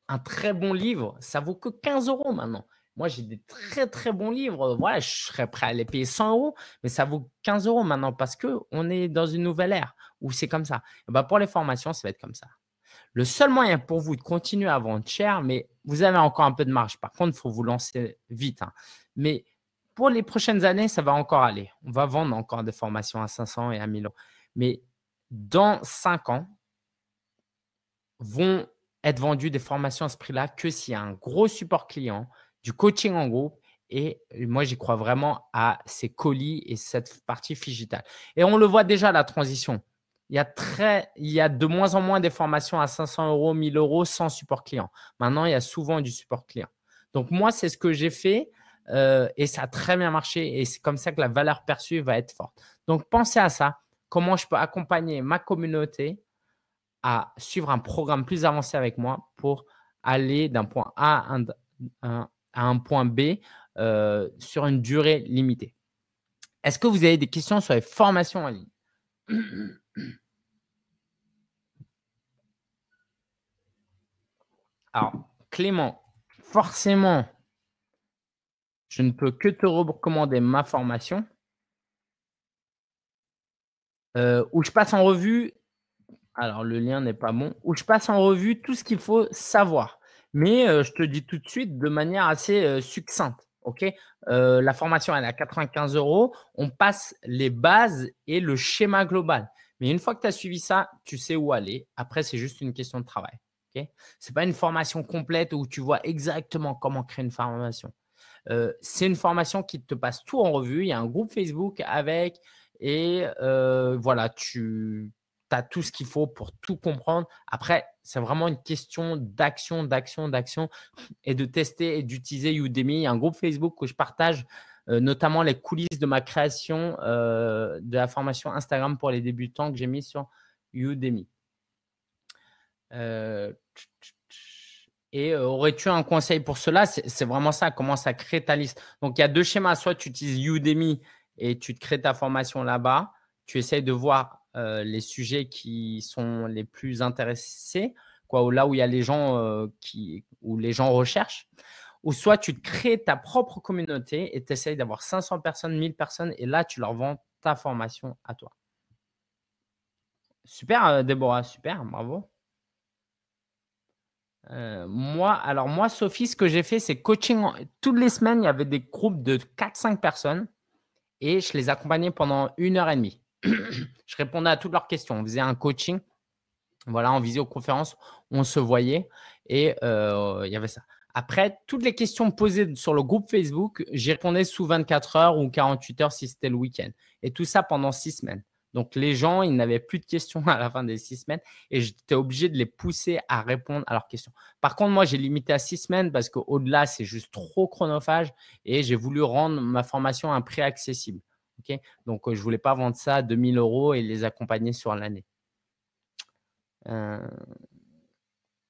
Un très bon livre, ça vaut que 15 euros maintenant. Moi, j'ai des très, très bons livres. Voilà, je serais prêt à les payer 100 euros, mais ça vaut 15 euros maintenant parce qu'on est dans une nouvelle ère où c'est comme ça. Eh ben, pour les formations, ça va être comme ça. Le seul moyen pour vous de continuer à vendre cher, mais vous avez encore un peu de marge. Par contre, il faut vous lancer vite. Hein. Mais pour les prochaines années, ça va encore aller. On va vendre encore des formations à 500 et à 1000 euros. Mais dans 5 ans, vont être vendues des formations à ce prix-là que s'il y a un gros support client, coaching en groupe. Et moi, j'y crois vraiment à ces colis et cette partie digitale. Et on le voit déjà, la transition. Il y, a très, il y a de moins en moins des formations à 500 euros, 1000 euros sans support client. Maintenant, il y a souvent du support client. Donc, moi, c'est ce que j'ai fait euh, et ça a très bien marché. Et c'est comme ça que la valeur perçue va être forte. Donc, pensez à ça. Comment je peux accompagner ma communauté à suivre un programme plus avancé avec moi pour aller d'un point A à un à un point B euh, sur une durée limitée. Est-ce que vous avez des questions sur les formations en ligne Alors, Clément, forcément, je ne peux que te recommander ma formation. Euh, où je passe en revue, alors le lien n'est pas bon, où je passe en revue tout ce qu'il faut savoir mais euh, je te dis tout de suite de manière assez euh, succincte. ok euh, la formation, elle est à 95 euros. On passe les bases et le schéma global. Mais une fois que tu as suivi ça, tu sais où aller. Après, c'est juste une question de travail. Ce n'est pas une formation complète où tu vois exactement comment créer une formation. c'est une formation qui te passe tout en revue. Il y a un groupe Facebook avec et voilà, tu, tu as tout ce qu'il faut pour tout comprendre. Après, c'est vraiment une question d'action, d'action, d'action et de tester et d'utiliser Udemy. Il y a un groupe Facebook que je partage euh, notamment les coulisses de ma création euh, de la formation Instagram pour les débutants que j'ai mis sur Udemy. Euh, et aurais-tu un conseil pour cela C'est vraiment ça, comment ça crée ta liste. Donc, il y a deux schémas. Soit tu utilises Udemy et tu te crées ta formation là-bas. Tu essayes de voir euh, les sujets qui sont les plus intéressés, quoi, ou là où il y a les gens euh, qui, les gens recherchent ou soit tu crées ta propre communauté et tu essayes d'avoir 500 personnes, 1000 personnes, et là, tu leur vends ta formation à toi. Super, euh, Déborah, super, bravo. moi, alors moi, Sophie, ce que j'ai fait, c'est coaching. Toutes les semaines, il y avait des groupes de 4-5 personnes et je les accompagnais pendant une heure et demie. je répondais à toutes leurs questions. On faisait un coaching, voilà, en visioconférence, on se voyait et euh, il y avait ça. Après, toutes les questions posées sur le groupe Facebook, j'y répondais sous 24 heures ou 48 heures si c'était le week-end. Et tout ça pendant six semaines. Donc, les gens, ils n'avaient plus de questions à la fin des six semaines et j'étais obligé de les pousser à répondre à leurs questions. Par contre, moi, j'ai limité à six semaines parce qu'au-delà, c'est juste trop chronophage et j'ai voulu rendre ma formation un prix accessible. Donc, euh, je ne voulais pas vendre ça à 2000 euros et les accompagner sur l'année. Euh,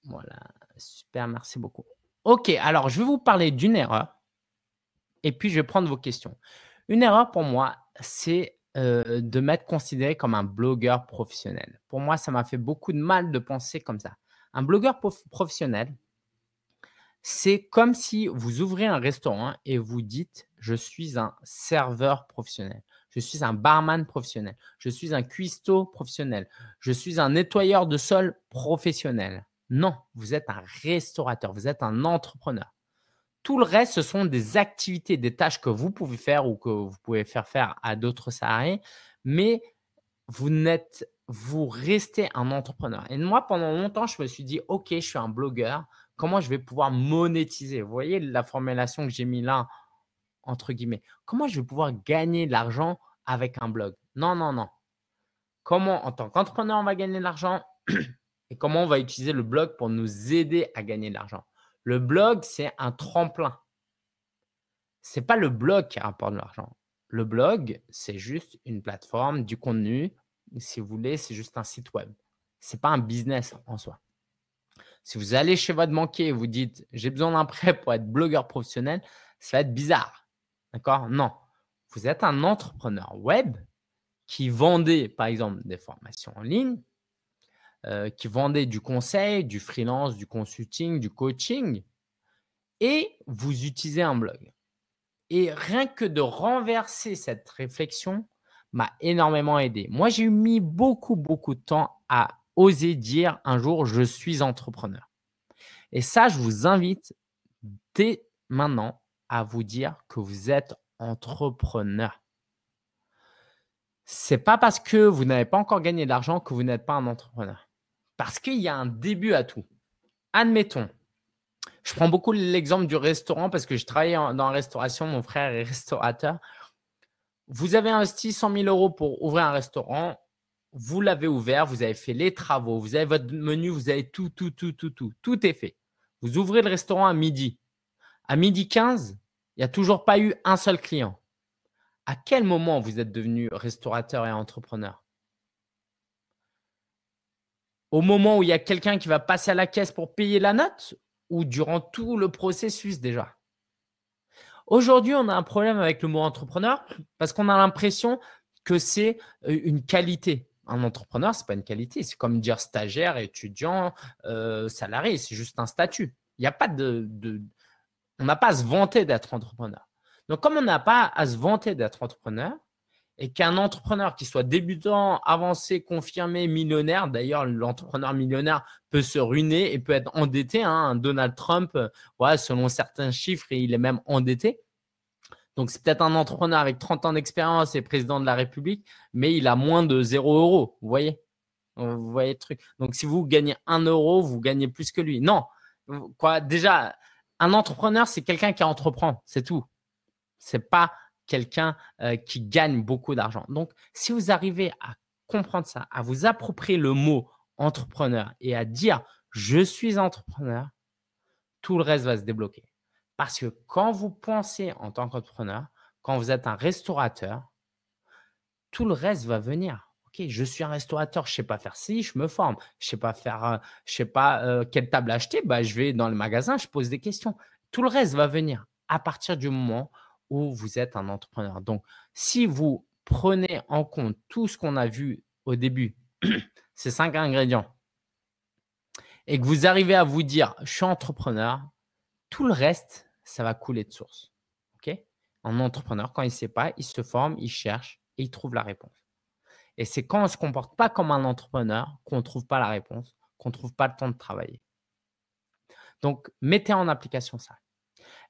voilà, super, merci beaucoup. OK, alors je vais vous parler d'une erreur et puis je vais prendre vos questions. Une erreur pour moi, c'est euh, de m'être considéré comme un blogueur professionnel. Pour moi, ça m'a fait beaucoup de mal de penser comme ça. Un blogueur professionnel, c'est comme si vous ouvrez un restaurant et vous dites, je suis un serveur professionnel, je suis un barman professionnel, je suis un cuistot professionnel, je suis un nettoyeur de sol professionnel. Non, vous êtes un restaurateur, vous êtes un entrepreneur. Tout le reste, ce sont des activités, des tâches que vous pouvez faire ou que vous pouvez faire faire à d'autres salariés, mais vous n'êtes, vous restez un entrepreneur. Et moi, pendant longtemps, je me suis dit, OK, je suis un blogueur, Comment je vais pouvoir monétiser Vous voyez la formulation que j'ai mis là, entre guillemets. Comment je vais pouvoir gagner de l'argent avec un blog Non, non, non. Comment, en tant qu'entrepreneur, on va gagner de l'argent et comment on va utiliser le blog pour nous aider à gagner de l'argent Le blog, c'est un tremplin. Ce n'est pas le blog qui rapporte de l'argent. Le blog, c'est juste une plateforme, du contenu. Si vous voulez, c'est juste un site web. Ce n'est pas un business en soi. Si vous allez chez votre banquier et vous dites j'ai besoin d'un prêt pour être blogueur professionnel, ça va être bizarre. D'accord Non. Vous êtes un entrepreneur web qui vendait par exemple des formations en ligne, euh, qui vendait du conseil, du freelance, du consulting, du coaching, et vous utilisez un blog. Et rien que de renverser cette réflexion m'a énormément aidé. Moi, j'ai mis beaucoup, beaucoup de temps à oser dire un jour je suis entrepreneur. Et ça, je vous invite dès maintenant à vous dire que vous êtes entrepreneur. C'est pas parce que vous n'avez pas encore gagné de l'argent que vous n'êtes pas un entrepreneur. Parce qu'il y a un début à tout. Admettons, je prends beaucoup l'exemple du restaurant parce que je travaille dans la restauration, mon frère est restaurateur. Vous avez investi 100 000 euros pour ouvrir un restaurant, vous l'avez ouvert, vous avez fait les travaux, vous avez votre menu, vous avez tout, tout, tout, tout, tout. Tout est fait. Vous ouvrez le restaurant à midi. À midi 15, il n'y a toujours pas eu un seul client. À quel moment vous êtes devenu restaurateur et entrepreneur Au moment où il y a quelqu'un qui va passer à la caisse pour payer la note ou durant tout le processus déjà Aujourd'hui, on a un problème avec le mot entrepreneur parce qu'on a l'impression que c'est euh, une qualité un entrepreneur, ce n'est pas une qualité. C'est comme dire stagiaire, étudiant, euh, salarié, c'est juste un statut. Il n'y a pas de, on n'a pas à se vanter d'être entrepreneur. Donc, comme on n'a pas à se vanter d'être entrepreneur, et qu'un entrepreneur qui soit débutant, avancé, confirmé, millionnaire, d'ailleurs, l'entrepreneur millionnaire peut se ruiner et peut être endetté. Hein, Donald Trump, euh, selon certains chiffres, il est même endetté. Donc, c'est peut-être un entrepreneur avec 30 ans d'expérience et président de la République, mais il a moins de 0 euros. Vous voyez Vous voyez le truc. Donc, si vous gagnez 1 euro, vous gagnez plus que lui. Non. Quoi, déjà, un entrepreneur, c'est quelqu'un qui entreprend. C'est tout. C'est pas quelqu'un euh, qui gagne beaucoup d'argent. Donc, si vous arrivez à comprendre ça, à vous approprier le mot entrepreneur et à dire je suis entrepreneur, tout le reste va se débloquer. Parce que quand vous pensez en tant qu'entrepreneur, quand vous êtes un restaurateur, tout le reste va venir. Ok, je suis un restaurateur, je ne sais pas faire ci, je me forme, je ne sais pas faire, euh, je sais pas euh, quelle table acheter, bah, je vais dans le magasin, je pose des questions. Tout le reste va venir à partir du moment où vous êtes un entrepreneur. Donc, si vous prenez en compte tout ce qu'on a vu au début, ces cinq ingrédients, et que vous arrivez à vous dire, je suis entrepreneur, tout le reste ça va couler de source. OK Un entrepreneur, quand il ne sait pas, il se forme, il cherche et il trouve la réponse. Et c'est quand on ne se comporte pas comme un entrepreneur qu'on ne trouve pas la réponse, qu'on ne trouve pas le temps de travailler. Donc, mettez en application ça.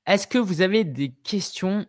Est-ce que vous avez des questions